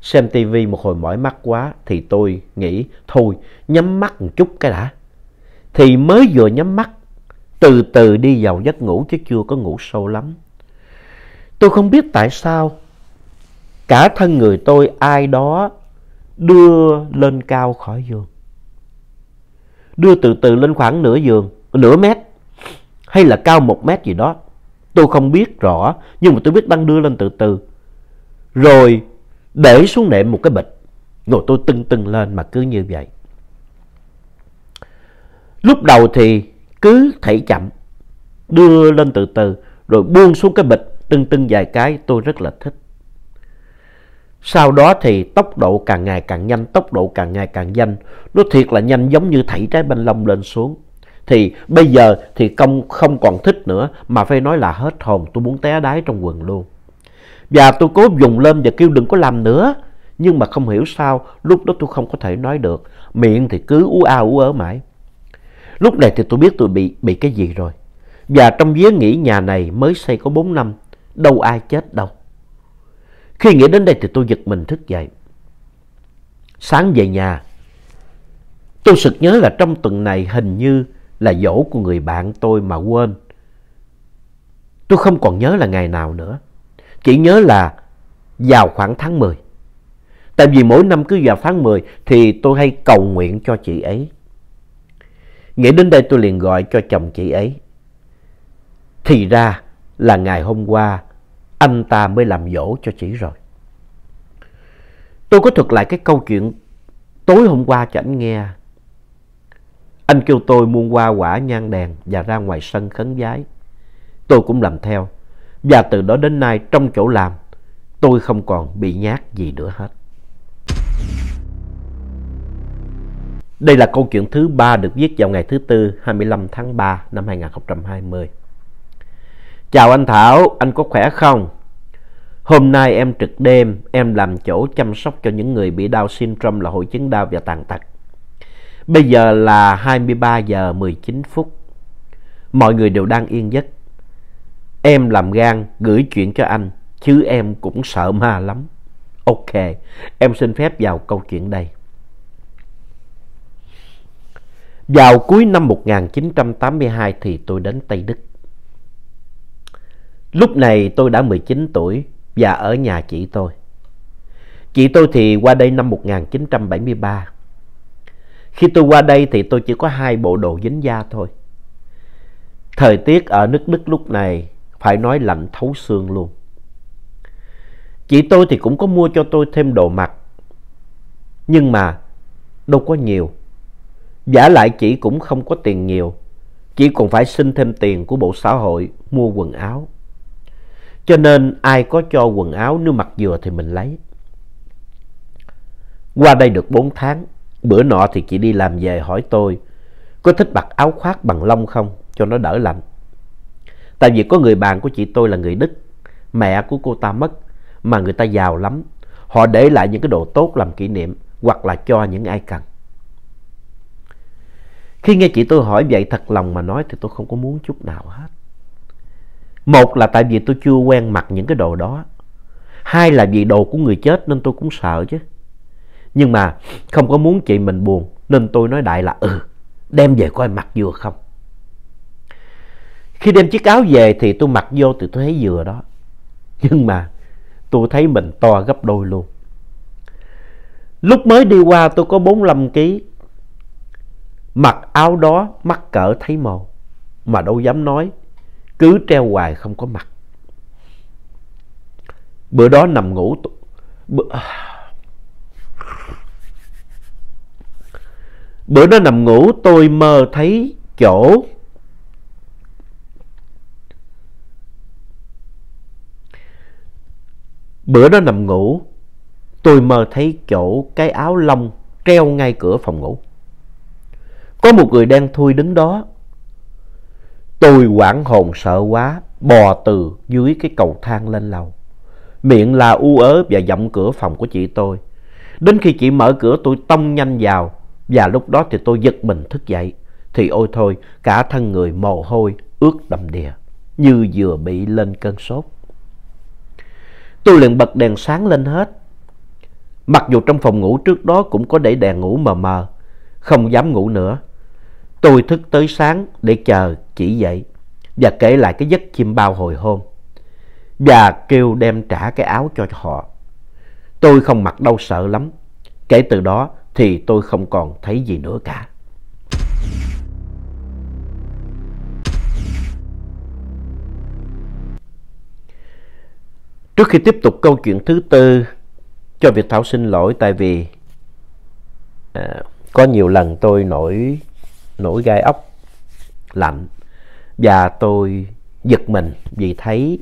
Xem tivi một hồi mỏi mắt quá thì tôi nghĩ thôi nhắm mắt một chút cái đã. Thì mới vừa nhắm mắt từ từ đi vào giấc ngủ chứ chưa có ngủ sâu lắm. Tôi không biết tại sao cả thân người tôi ai đó đưa lên cao khỏi giường. Đưa từ từ lên khoảng nửa giường, nửa mét hay là cao một mét gì đó. Tôi không biết rõ nhưng mà tôi biết đang đưa lên từ từ. Rồi để xuống nệm một cái bịch. ngồi tôi tưng tưng lên mà cứ như vậy. Lúc đầu thì cứ thảy chậm đưa lên từ từ rồi buông xuống cái bịch tưng tưng vài cái tôi rất là thích sau đó thì tốc độ càng ngày càng nhanh tốc độ càng ngày càng nhanh nó thiệt là nhanh giống như thảy trái bên lông lên xuống thì bây giờ thì công không còn thích nữa mà phải nói là hết hồn tôi muốn té đáy trong quần luôn và tôi cố dùng lên và kêu đừng có làm nữa nhưng mà không hiểu sao lúc đó tôi không có thể nói được miệng thì cứ ú a ú ớ mãi Lúc này thì tôi biết tôi bị bị cái gì rồi. Và trong vía nghĩ nhà này mới xây có 4 năm, đâu ai chết đâu. Khi nghĩ đến đây thì tôi giật mình thức dậy. Sáng về nhà, tôi sực nhớ là trong tuần này hình như là dỗ của người bạn tôi mà quên. Tôi không còn nhớ là ngày nào nữa. Chỉ nhớ là vào khoảng tháng 10. Tại vì mỗi năm cứ vào tháng 10 thì tôi hay cầu nguyện cho chị ấy. Nghĩ đến đây tôi liền gọi cho chồng chị ấy. Thì ra là ngày hôm qua anh ta mới làm dỗ cho chị rồi. Tôi có thuật lại cái câu chuyện tối hôm qua cho anh nghe. Anh kêu tôi muôn qua quả nhan đèn và ra ngoài sân khấn giái. Tôi cũng làm theo. Và từ đó đến nay trong chỗ làm tôi không còn bị nhát gì nữa hết. Đây là câu chuyện thứ ba được viết vào ngày thứ Tư 25 tháng 3 năm 2020. Chào anh Thảo, anh có khỏe không? Hôm nay em trực đêm, em làm chỗ chăm sóc cho những người bị Down syndrome là hội chứng đau và tàn tật. Bây giờ là 23 giờ 19 phút. Mọi người đều đang yên giấc. Em làm gan gửi chuyện cho anh, chứ em cũng sợ ma lắm. Ok, em xin phép vào câu chuyện đây. Vào cuối năm 1982 thì tôi đến Tây Đức. Lúc này tôi đã 19 tuổi và ở nhà chị tôi. Chị tôi thì qua đây năm 1973. Khi tôi qua đây thì tôi chỉ có hai bộ đồ dính da thôi. Thời tiết ở nước Đức lúc này phải nói lạnh thấu xương luôn. Chị tôi thì cũng có mua cho tôi thêm đồ mặc. Nhưng mà đâu có nhiều Giả lại chị cũng không có tiền nhiều, chị còn phải xin thêm tiền của bộ xã hội mua quần áo. Cho nên ai có cho quần áo nếu mặc vừa thì mình lấy. Qua đây được 4 tháng, bữa nọ thì chị đi làm về hỏi tôi, có thích mặc áo khoác bằng lông không cho nó đỡ lạnh. Tại vì có người bạn của chị tôi là người Đức, mẹ của cô ta mất mà người ta giàu lắm, họ để lại những cái đồ tốt làm kỷ niệm hoặc là cho những ai cần. Khi nghe chị tôi hỏi vậy thật lòng mà nói thì tôi không có muốn chút nào hết. Một là tại vì tôi chưa quen mặc những cái đồ đó. Hai là vì đồ của người chết nên tôi cũng sợ chứ. Nhưng mà không có muốn chị mình buồn nên tôi nói đại là ừ, đem về coi mặc vừa không. Khi đem chiếc áo về thì tôi mặc vô thì tôi thấy vừa đó. Nhưng mà tôi thấy mình to gấp đôi luôn. Lúc mới đi qua tôi có 45 kg Mặc áo đó mắc cỡ thấy mồ. Mà đâu dám nói. Cứ treo hoài không có mặt. Bữa đó nằm ngủ... Bữa... Bữa đó nằm ngủ tôi mơ thấy chỗ Bữa đó nằm ngủ, tôi mơ thấy chỗ cái áo lông treo ngay cửa phòng ngủ. Có một người đen thui đứng đó. Tôi quảng hồn sợ quá, bò từ dưới cái cầu thang lên lầu. Miệng là u ớ và giọng cửa phòng của chị tôi. Đến khi chị mở cửa tôi tông nhanh vào và lúc đó thì tôi giật mình thức dậy. Thì ôi thôi, cả thân người mồ hôi ướt đầm đìa, như vừa bị lên cơn sốt. Tôi liền bật đèn sáng lên hết. Mặc dù trong phòng ngủ trước đó cũng có để đèn ngủ mờ mờ, không dám ngủ nữa Tôi thức tới sáng để chờ chỉ dậy và kể lại cái giấc chim bao hồi hôm và kêu đem trả cái áo cho họ. Tôi không mặc đâu sợ lắm. Kể từ đó thì tôi không còn thấy gì nữa cả. Trước khi tiếp tục câu chuyện thứ tư, cho Việt Thảo xin lỗi tại vì à, có nhiều lần tôi nổi nổi gai ốc lạnh và tôi giật mình vì thấy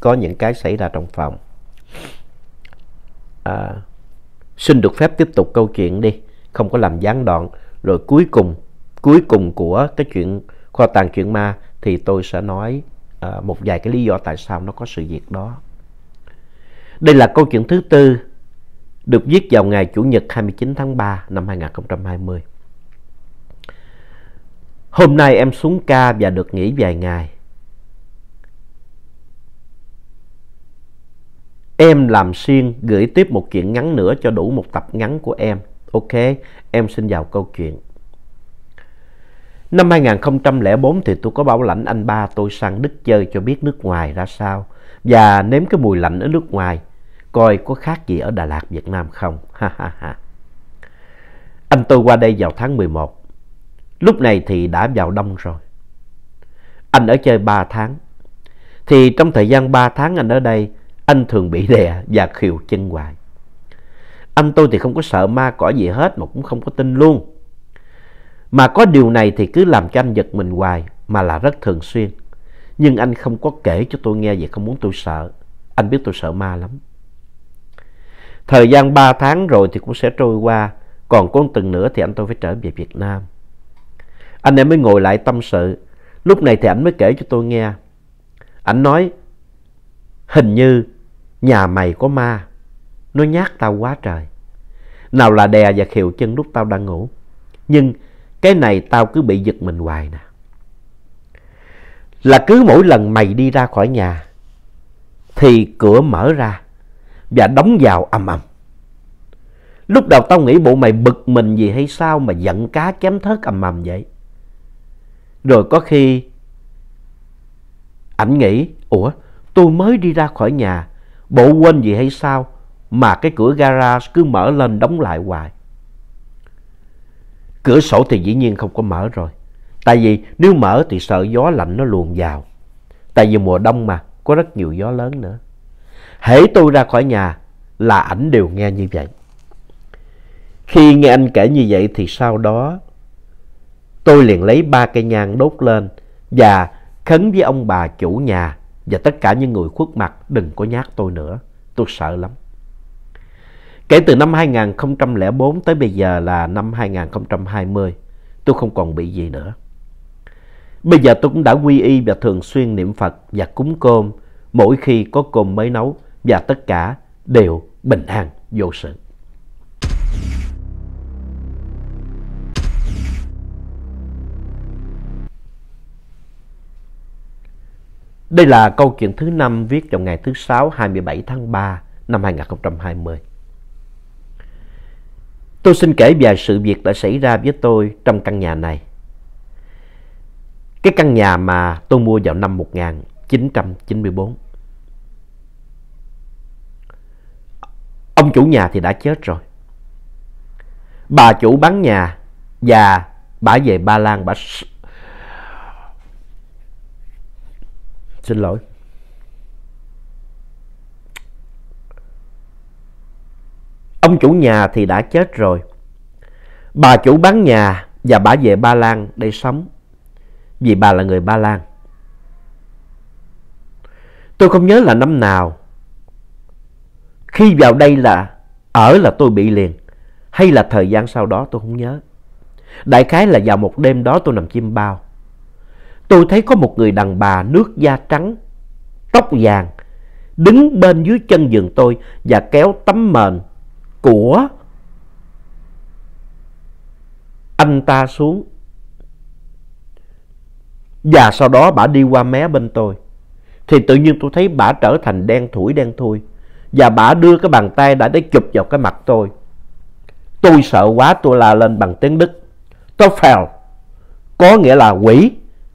có những cái xảy ra trong phòng. À, xin được phép tiếp tục câu chuyện đi, không có làm gián đoạn. Rồi cuối cùng, cuối cùng của cái chuyện kho tàng chuyện ma thì tôi sẽ nói à, một vài cái lý do tại sao nó có sự việc đó. Đây là câu chuyện thứ tư được viết vào ngày Chủ nhật 29 tháng 3 năm 2020. Hôm nay em xuống ca và được nghỉ vài ngày. Em làm xuyên gửi tiếp một chuyện ngắn nữa cho đủ một tập ngắn của em. Ok, em xin vào câu chuyện. Năm 2004 thì tôi có bảo lãnh anh ba tôi sang Đức chơi cho biết nước ngoài ra sao và nếm cái mùi lạnh ở nước ngoài coi có khác gì ở Đà Lạt Việt Nam không. Ha ha ha. Anh tôi qua đây vào tháng 11 Lúc này thì đã vào đông rồi. Anh ở chơi 3 tháng. Thì trong thời gian 3 tháng anh ở đây, anh thường bị đè và khều chân hoài. Anh tôi thì không có sợ ma cỏ gì hết mà cũng không có tin luôn. Mà có điều này thì cứ làm cho anh giật mình hoài mà là rất thường xuyên. Nhưng anh không có kể cho tôi nghe vậy không muốn tôi sợ. Anh biết tôi sợ ma lắm. Thời gian 3 tháng rồi thì cũng sẽ trôi qua. Còn có tuần nữa thì anh tôi phải trở về Việt Nam. Anh em mới ngồi lại tâm sự. Lúc này thì anh mới kể cho tôi nghe. Anh nói, hình như nhà mày có ma. Nó nhát tao quá trời. Nào là đè và khều chân lúc tao đang ngủ. Nhưng cái này tao cứ bị giật mình hoài nè. Là cứ mỗi lần mày đi ra khỏi nhà thì cửa mở ra và đóng vào ầm ầm. Lúc đầu tao nghĩ bộ mày bực mình gì hay sao mà giận cá chém thớt ầm ầm vậy. Rồi có khi ảnh nghĩ, ủa tôi mới đi ra khỏi nhà, bộ quên gì hay sao mà cái cửa garage cứ mở lên đóng lại hoài. Cửa sổ thì dĩ nhiên không có mở rồi. Tại vì nếu mở thì sợ gió lạnh nó luồn vào. Tại vì mùa đông mà, có rất nhiều gió lớn nữa. Hễ tôi ra khỏi nhà là ảnh đều nghe như vậy. Khi nghe anh kể như vậy thì sau đó Tôi liền lấy ba cây nhang đốt lên và khấn với ông bà chủ nhà và tất cả những người khuất mặt đừng có nhát tôi nữa. Tôi sợ lắm. Kể từ năm 2004 tới bây giờ là năm 2020, tôi không còn bị gì nữa. Bây giờ tôi cũng đã quy y và thường xuyên niệm Phật và cúng cơm mỗi khi có cơm mới nấu và tất cả đều bình an vô sự. Đây là câu chuyện thứ năm viết vào ngày thứ sáu 27 tháng 3 năm 2020. Tôi xin kể về sự việc đã xảy ra với tôi trong căn nhà này. Cái căn nhà mà tôi mua vào năm 1994. Ông chủ nhà thì đã chết rồi. Bà chủ bán nhà và bà về Ba Lan bà xin lỗi ông chủ nhà thì đã chết rồi bà chủ bán nhà và bà về ba lan để sống vì bà là người ba lan tôi không nhớ là năm nào khi vào đây là ở là tôi bị liền hay là thời gian sau đó tôi không nhớ đại khái là vào một đêm đó tôi nằm chim bao tôi thấy có một người đàn bà nước da trắng, tóc vàng, đứng bên dưới chân giường tôi và kéo tấm mền của anh ta xuống. Và sau đó bà đi qua mé bên tôi. Thì tự nhiên tôi thấy bà trở thành đen thủi đen thui. Và bà đưa cái bàn tay đã để chụp vào cái mặt tôi. Tôi sợ quá tôi la lên bằng tiếng Đức. Tôi Có nghĩa là quỷ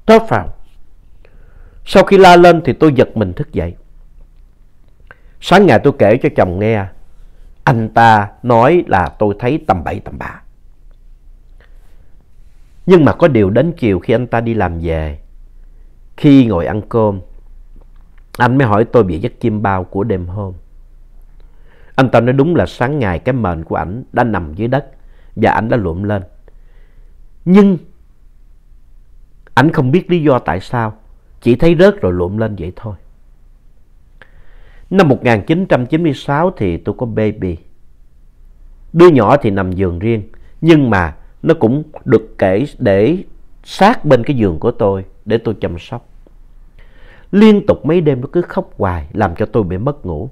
tớp vào. Sau khi la lên thì tôi giật mình thức dậy. Sáng ngày tôi kể cho chồng nghe, anh ta nói là tôi thấy tầm bậy tầm bạ. Nhưng mà có điều đến chiều khi anh ta đi làm về, khi ngồi ăn cơm, anh mới hỏi tôi bị giấc chim bao của đêm hôm. Anh ta nói đúng là sáng ngày cái mền của ảnh đã nằm dưới đất và ảnh đã luộm lên. Nhưng anh không biết lý do tại sao, chỉ thấy rớt rồi lụm lên vậy thôi. Năm 1996 thì tôi có baby. Đứa nhỏ thì nằm giường riêng, nhưng mà nó cũng được kể để sát bên cái giường của tôi để tôi chăm sóc. Liên tục mấy đêm nó cứ khóc hoài làm cho tôi bị mất ngủ.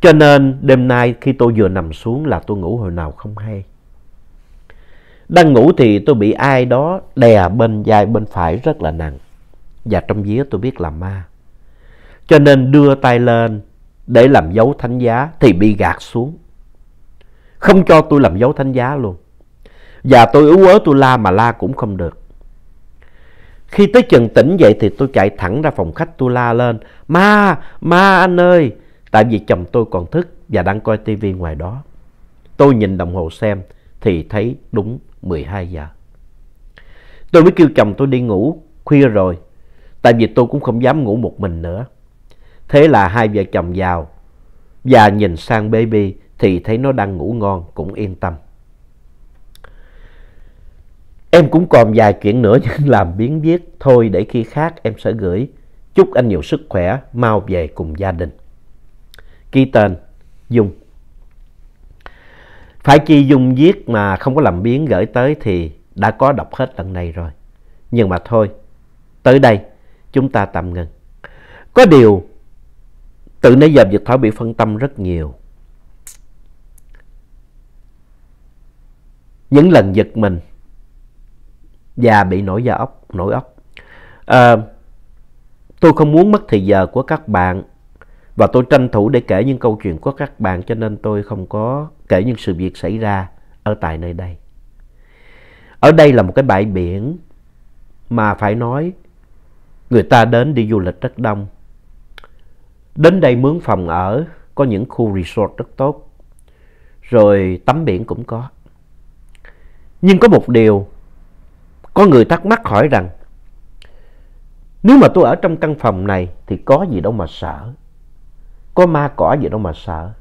Cho nên đêm nay khi tôi vừa nằm xuống là tôi ngủ hồi nào không hay. Đang ngủ thì tôi bị ai đó đè bên vai bên phải rất là nặng. Và trong vía tôi biết là ma. Cho nên đưa tay lên để làm dấu thánh giá thì bị gạt xuống. Không cho tôi làm dấu thánh giá luôn. Và tôi ú ớ tôi la mà la cũng không được. Khi tới chừng tỉnh dậy thì tôi chạy thẳng ra phòng khách tôi la lên. Ma, ma anh ơi. Tại vì chồng tôi còn thức và đang coi tivi ngoài đó. Tôi nhìn đồng hồ xem thì thấy đúng 12 giờ. Tôi mới kêu chồng tôi đi ngủ, khuya rồi, tại vì tôi cũng không dám ngủ một mình nữa. Thế là hai vợ chồng vào và nhìn sang baby thì thấy nó đang ngủ ngon cũng yên tâm. Em cũng còn vài chuyện nữa nhưng làm biến viết thôi để khi khác em sẽ gửi. Chúc anh nhiều sức khỏe, mau về cùng gia đình. Ký tên Dung phải chi dung viết mà không có làm biến gửi tới thì đã có đọc hết lần này rồi. Nhưng mà thôi, tới đây chúng ta tạm ngừng. Có điều, từ nãy giờ Việt Thảo bị phân tâm rất nhiều. Những lần giật mình và bị nổi da ốc, nổi ốc. À, tôi không muốn mất thời giờ của các bạn và tôi tranh thủ để kể những câu chuyện của các bạn cho nên tôi không có kể những sự việc xảy ra ở tại nơi đây. Ở đây là một cái bãi biển mà phải nói người ta đến đi du lịch rất đông. Đến đây mướn phòng ở, có những khu resort rất tốt, rồi tắm biển cũng có. Nhưng có một điều, có người thắc mắc hỏi rằng, nếu mà tôi ở trong căn phòng này thì có gì đâu mà sợ, có ma cỏ gì đâu mà sợ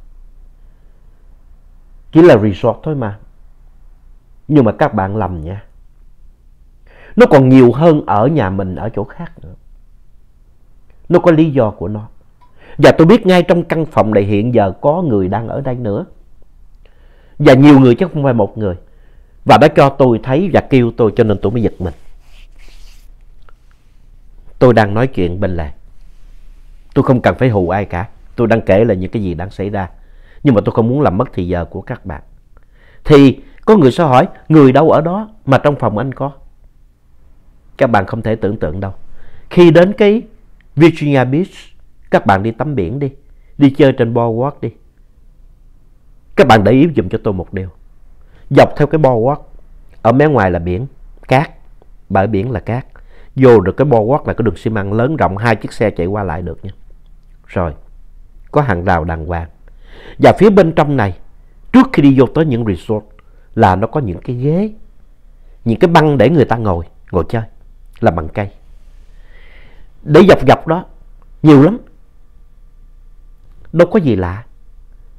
chỉ là resort thôi mà nhưng mà các bạn lầm nha nó còn nhiều hơn ở nhà mình ở chỗ khác nữa nó có lý do của nó và tôi biết ngay trong căn phòng này hiện giờ có người đang ở đây nữa và nhiều người chứ không phải một người và đã cho tôi thấy và kêu tôi cho nên tôi mới giật mình tôi đang nói chuyện bên lề tôi không cần phải hù ai cả tôi đang kể là những cái gì đang xảy ra nhưng mà tôi không muốn làm mất thì giờ của các bạn. Thì có người sẽ hỏi người đâu ở đó mà trong phòng anh có. Các bạn không thể tưởng tượng đâu. Khi đến cái Virginia Beach, các bạn đi tắm biển đi, đi chơi trên boardwalk đi. Các bạn để ý dùm cho tôi một điều. Dọc theo cái boardwalk, ở mé ngoài là biển, cát, bãi biển là cát. Vô được cái boardwalk là cái đường xi măng lớn rộng, hai chiếc xe chạy qua lại được nha. Rồi, có hàng rào đàng hoàng và phía bên trong này, trước khi đi vô tới những resort là nó có những cái ghế, những cái băng để người ta ngồi, ngồi chơi, làm bằng cây. Để dọc dọc đó, nhiều lắm. Đâu có gì lạ.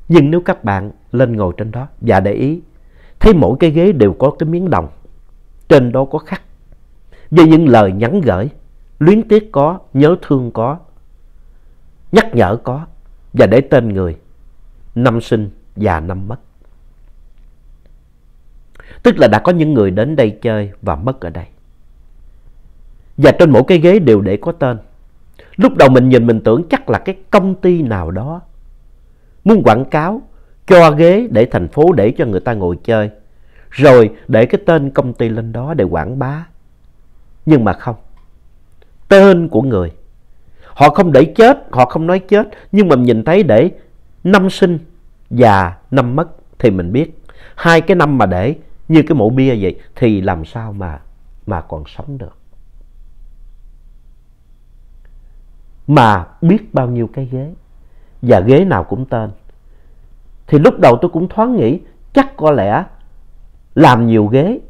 Nhưng nếu các bạn lên ngồi trên đó và để ý, thấy mỗi cái ghế đều có cái miếng đồng. Trên đó có khắc. Với những lời nhắn gửi, luyến tiếc có, nhớ thương có, nhắc nhở có và để tên người năm sinh và năm mất. Tức là đã có những người đến đây chơi và mất ở đây. Và trên mỗi cái ghế đều để có tên. Lúc đầu mình nhìn mình tưởng chắc là cái công ty nào đó muốn quảng cáo cho ghế để thành phố để cho người ta ngồi chơi. Rồi để cái tên công ty lên đó để quảng bá. Nhưng mà không. Tên của người. Họ không để chết, họ không nói chết. Nhưng mà mình nhìn thấy để năm sinh và năm mất thì mình biết hai cái năm mà để như cái mộ bia vậy thì làm sao mà mà còn sống được mà biết bao nhiêu cái ghế và ghế nào cũng tên thì lúc đầu tôi cũng thoáng nghĩ chắc có lẽ làm nhiều ghế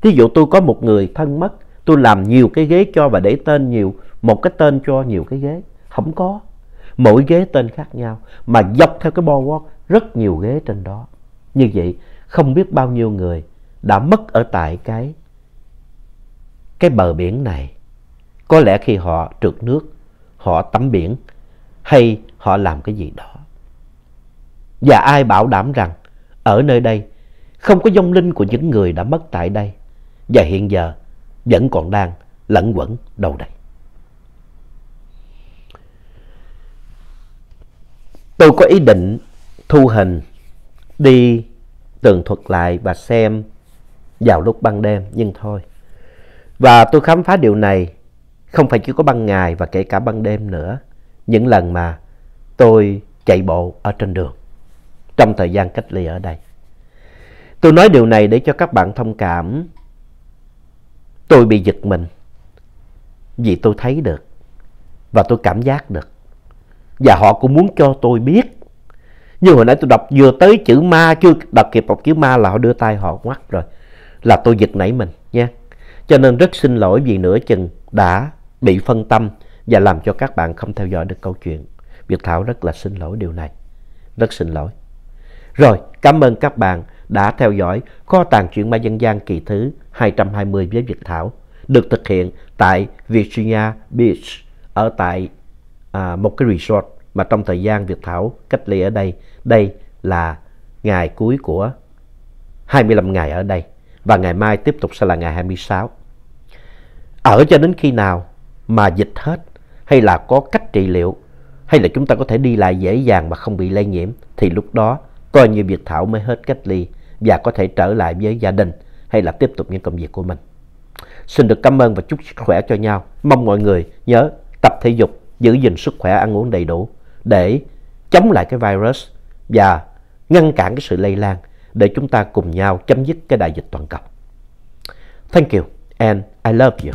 thí dụ tôi có một người thân mất tôi làm nhiều cái ghế cho và để tên nhiều một cái tên cho nhiều cái ghế không có mỗi ghế tên khác nhau mà dọc theo cái boardwalk rất nhiều ghế trên đó như vậy không biết bao nhiêu người đã mất ở tại cái cái bờ biển này có lẽ khi họ trượt nước họ tắm biển hay họ làm cái gì đó và ai bảo đảm rằng ở nơi đây không có vong linh của những người đã mất tại đây và hiện giờ vẫn còn đang lẩn quẩn đâu đây Tôi có ý định thu hình đi tường thuật lại và xem vào lúc ban đêm nhưng thôi. Và tôi khám phá điều này không phải chỉ có ban ngày và kể cả ban đêm nữa. Những lần mà tôi chạy bộ ở trên đường trong thời gian cách ly ở đây. Tôi nói điều này để cho các bạn thông cảm. Tôi bị giật mình vì tôi thấy được và tôi cảm giác được và họ cũng muốn cho tôi biết như hồi nãy tôi đọc vừa tới chữ ma chưa đọc kịp đọc chữ ma là họ đưa tay họ ngoắt rồi là tôi giật nảy mình nha cho nên rất xin lỗi vì nửa chừng đã bị phân tâm và làm cho các bạn không theo dõi được câu chuyện Việt Thảo rất là xin lỗi điều này rất xin lỗi rồi cảm ơn các bạn đã theo dõi kho tàng truyện ma dân gian kỳ thứ 220 với Việt Thảo được thực hiện tại Virginia Beach ở tại à, một cái resort mà trong thời gian Việt Thảo cách ly ở đây, đây là ngày cuối của 25 ngày ở đây và ngày mai tiếp tục sẽ là ngày 26. Ở cho đến khi nào mà dịch hết hay là có cách trị liệu hay là chúng ta có thể đi lại dễ dàng mà không bị lây nhiễm thì lúc đó coi như Việt Thảo mới hết cách ly và có thể trở lại với gia đình hay là tiếp tục những công việc của mình. Xin được cảm ơn và chúc sức khỏe cho nhau. Mong mọi người nhớ tập thể dục giữ gìn sức khỏe ăn uống đầy đủ để chống lại cái virus và ngăn cản cái sự lây lan để chúng ta cùng nhau chấm dứt cái đại dịch toàn cầu. Thank you and I love you.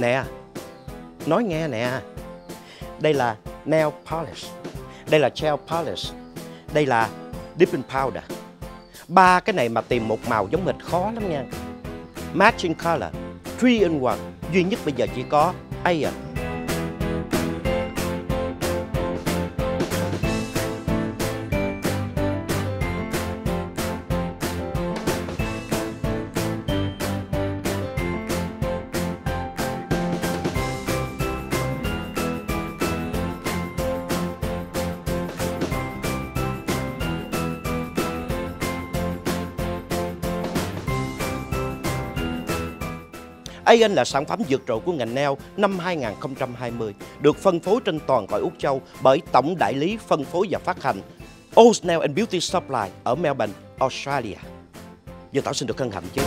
Nè, nói nghe nè, đây là nail polish, đây là gel polish, đây là dipping powder ba cái này mà tìm một màu giống hệt khó lắm nha matching color three in one duy nhất bây giờ chỉ có Aeon à. AN là sản phẩm vượt trội của ngành nail năm 2020, được phân phối trên toàn cõi Úc Châu bởi tổng đại lý phân phối và phát hành Old Nail and Beauty Supply ở Melbourne, Australia. Giờ Tảo xin được hân hạnh chứ.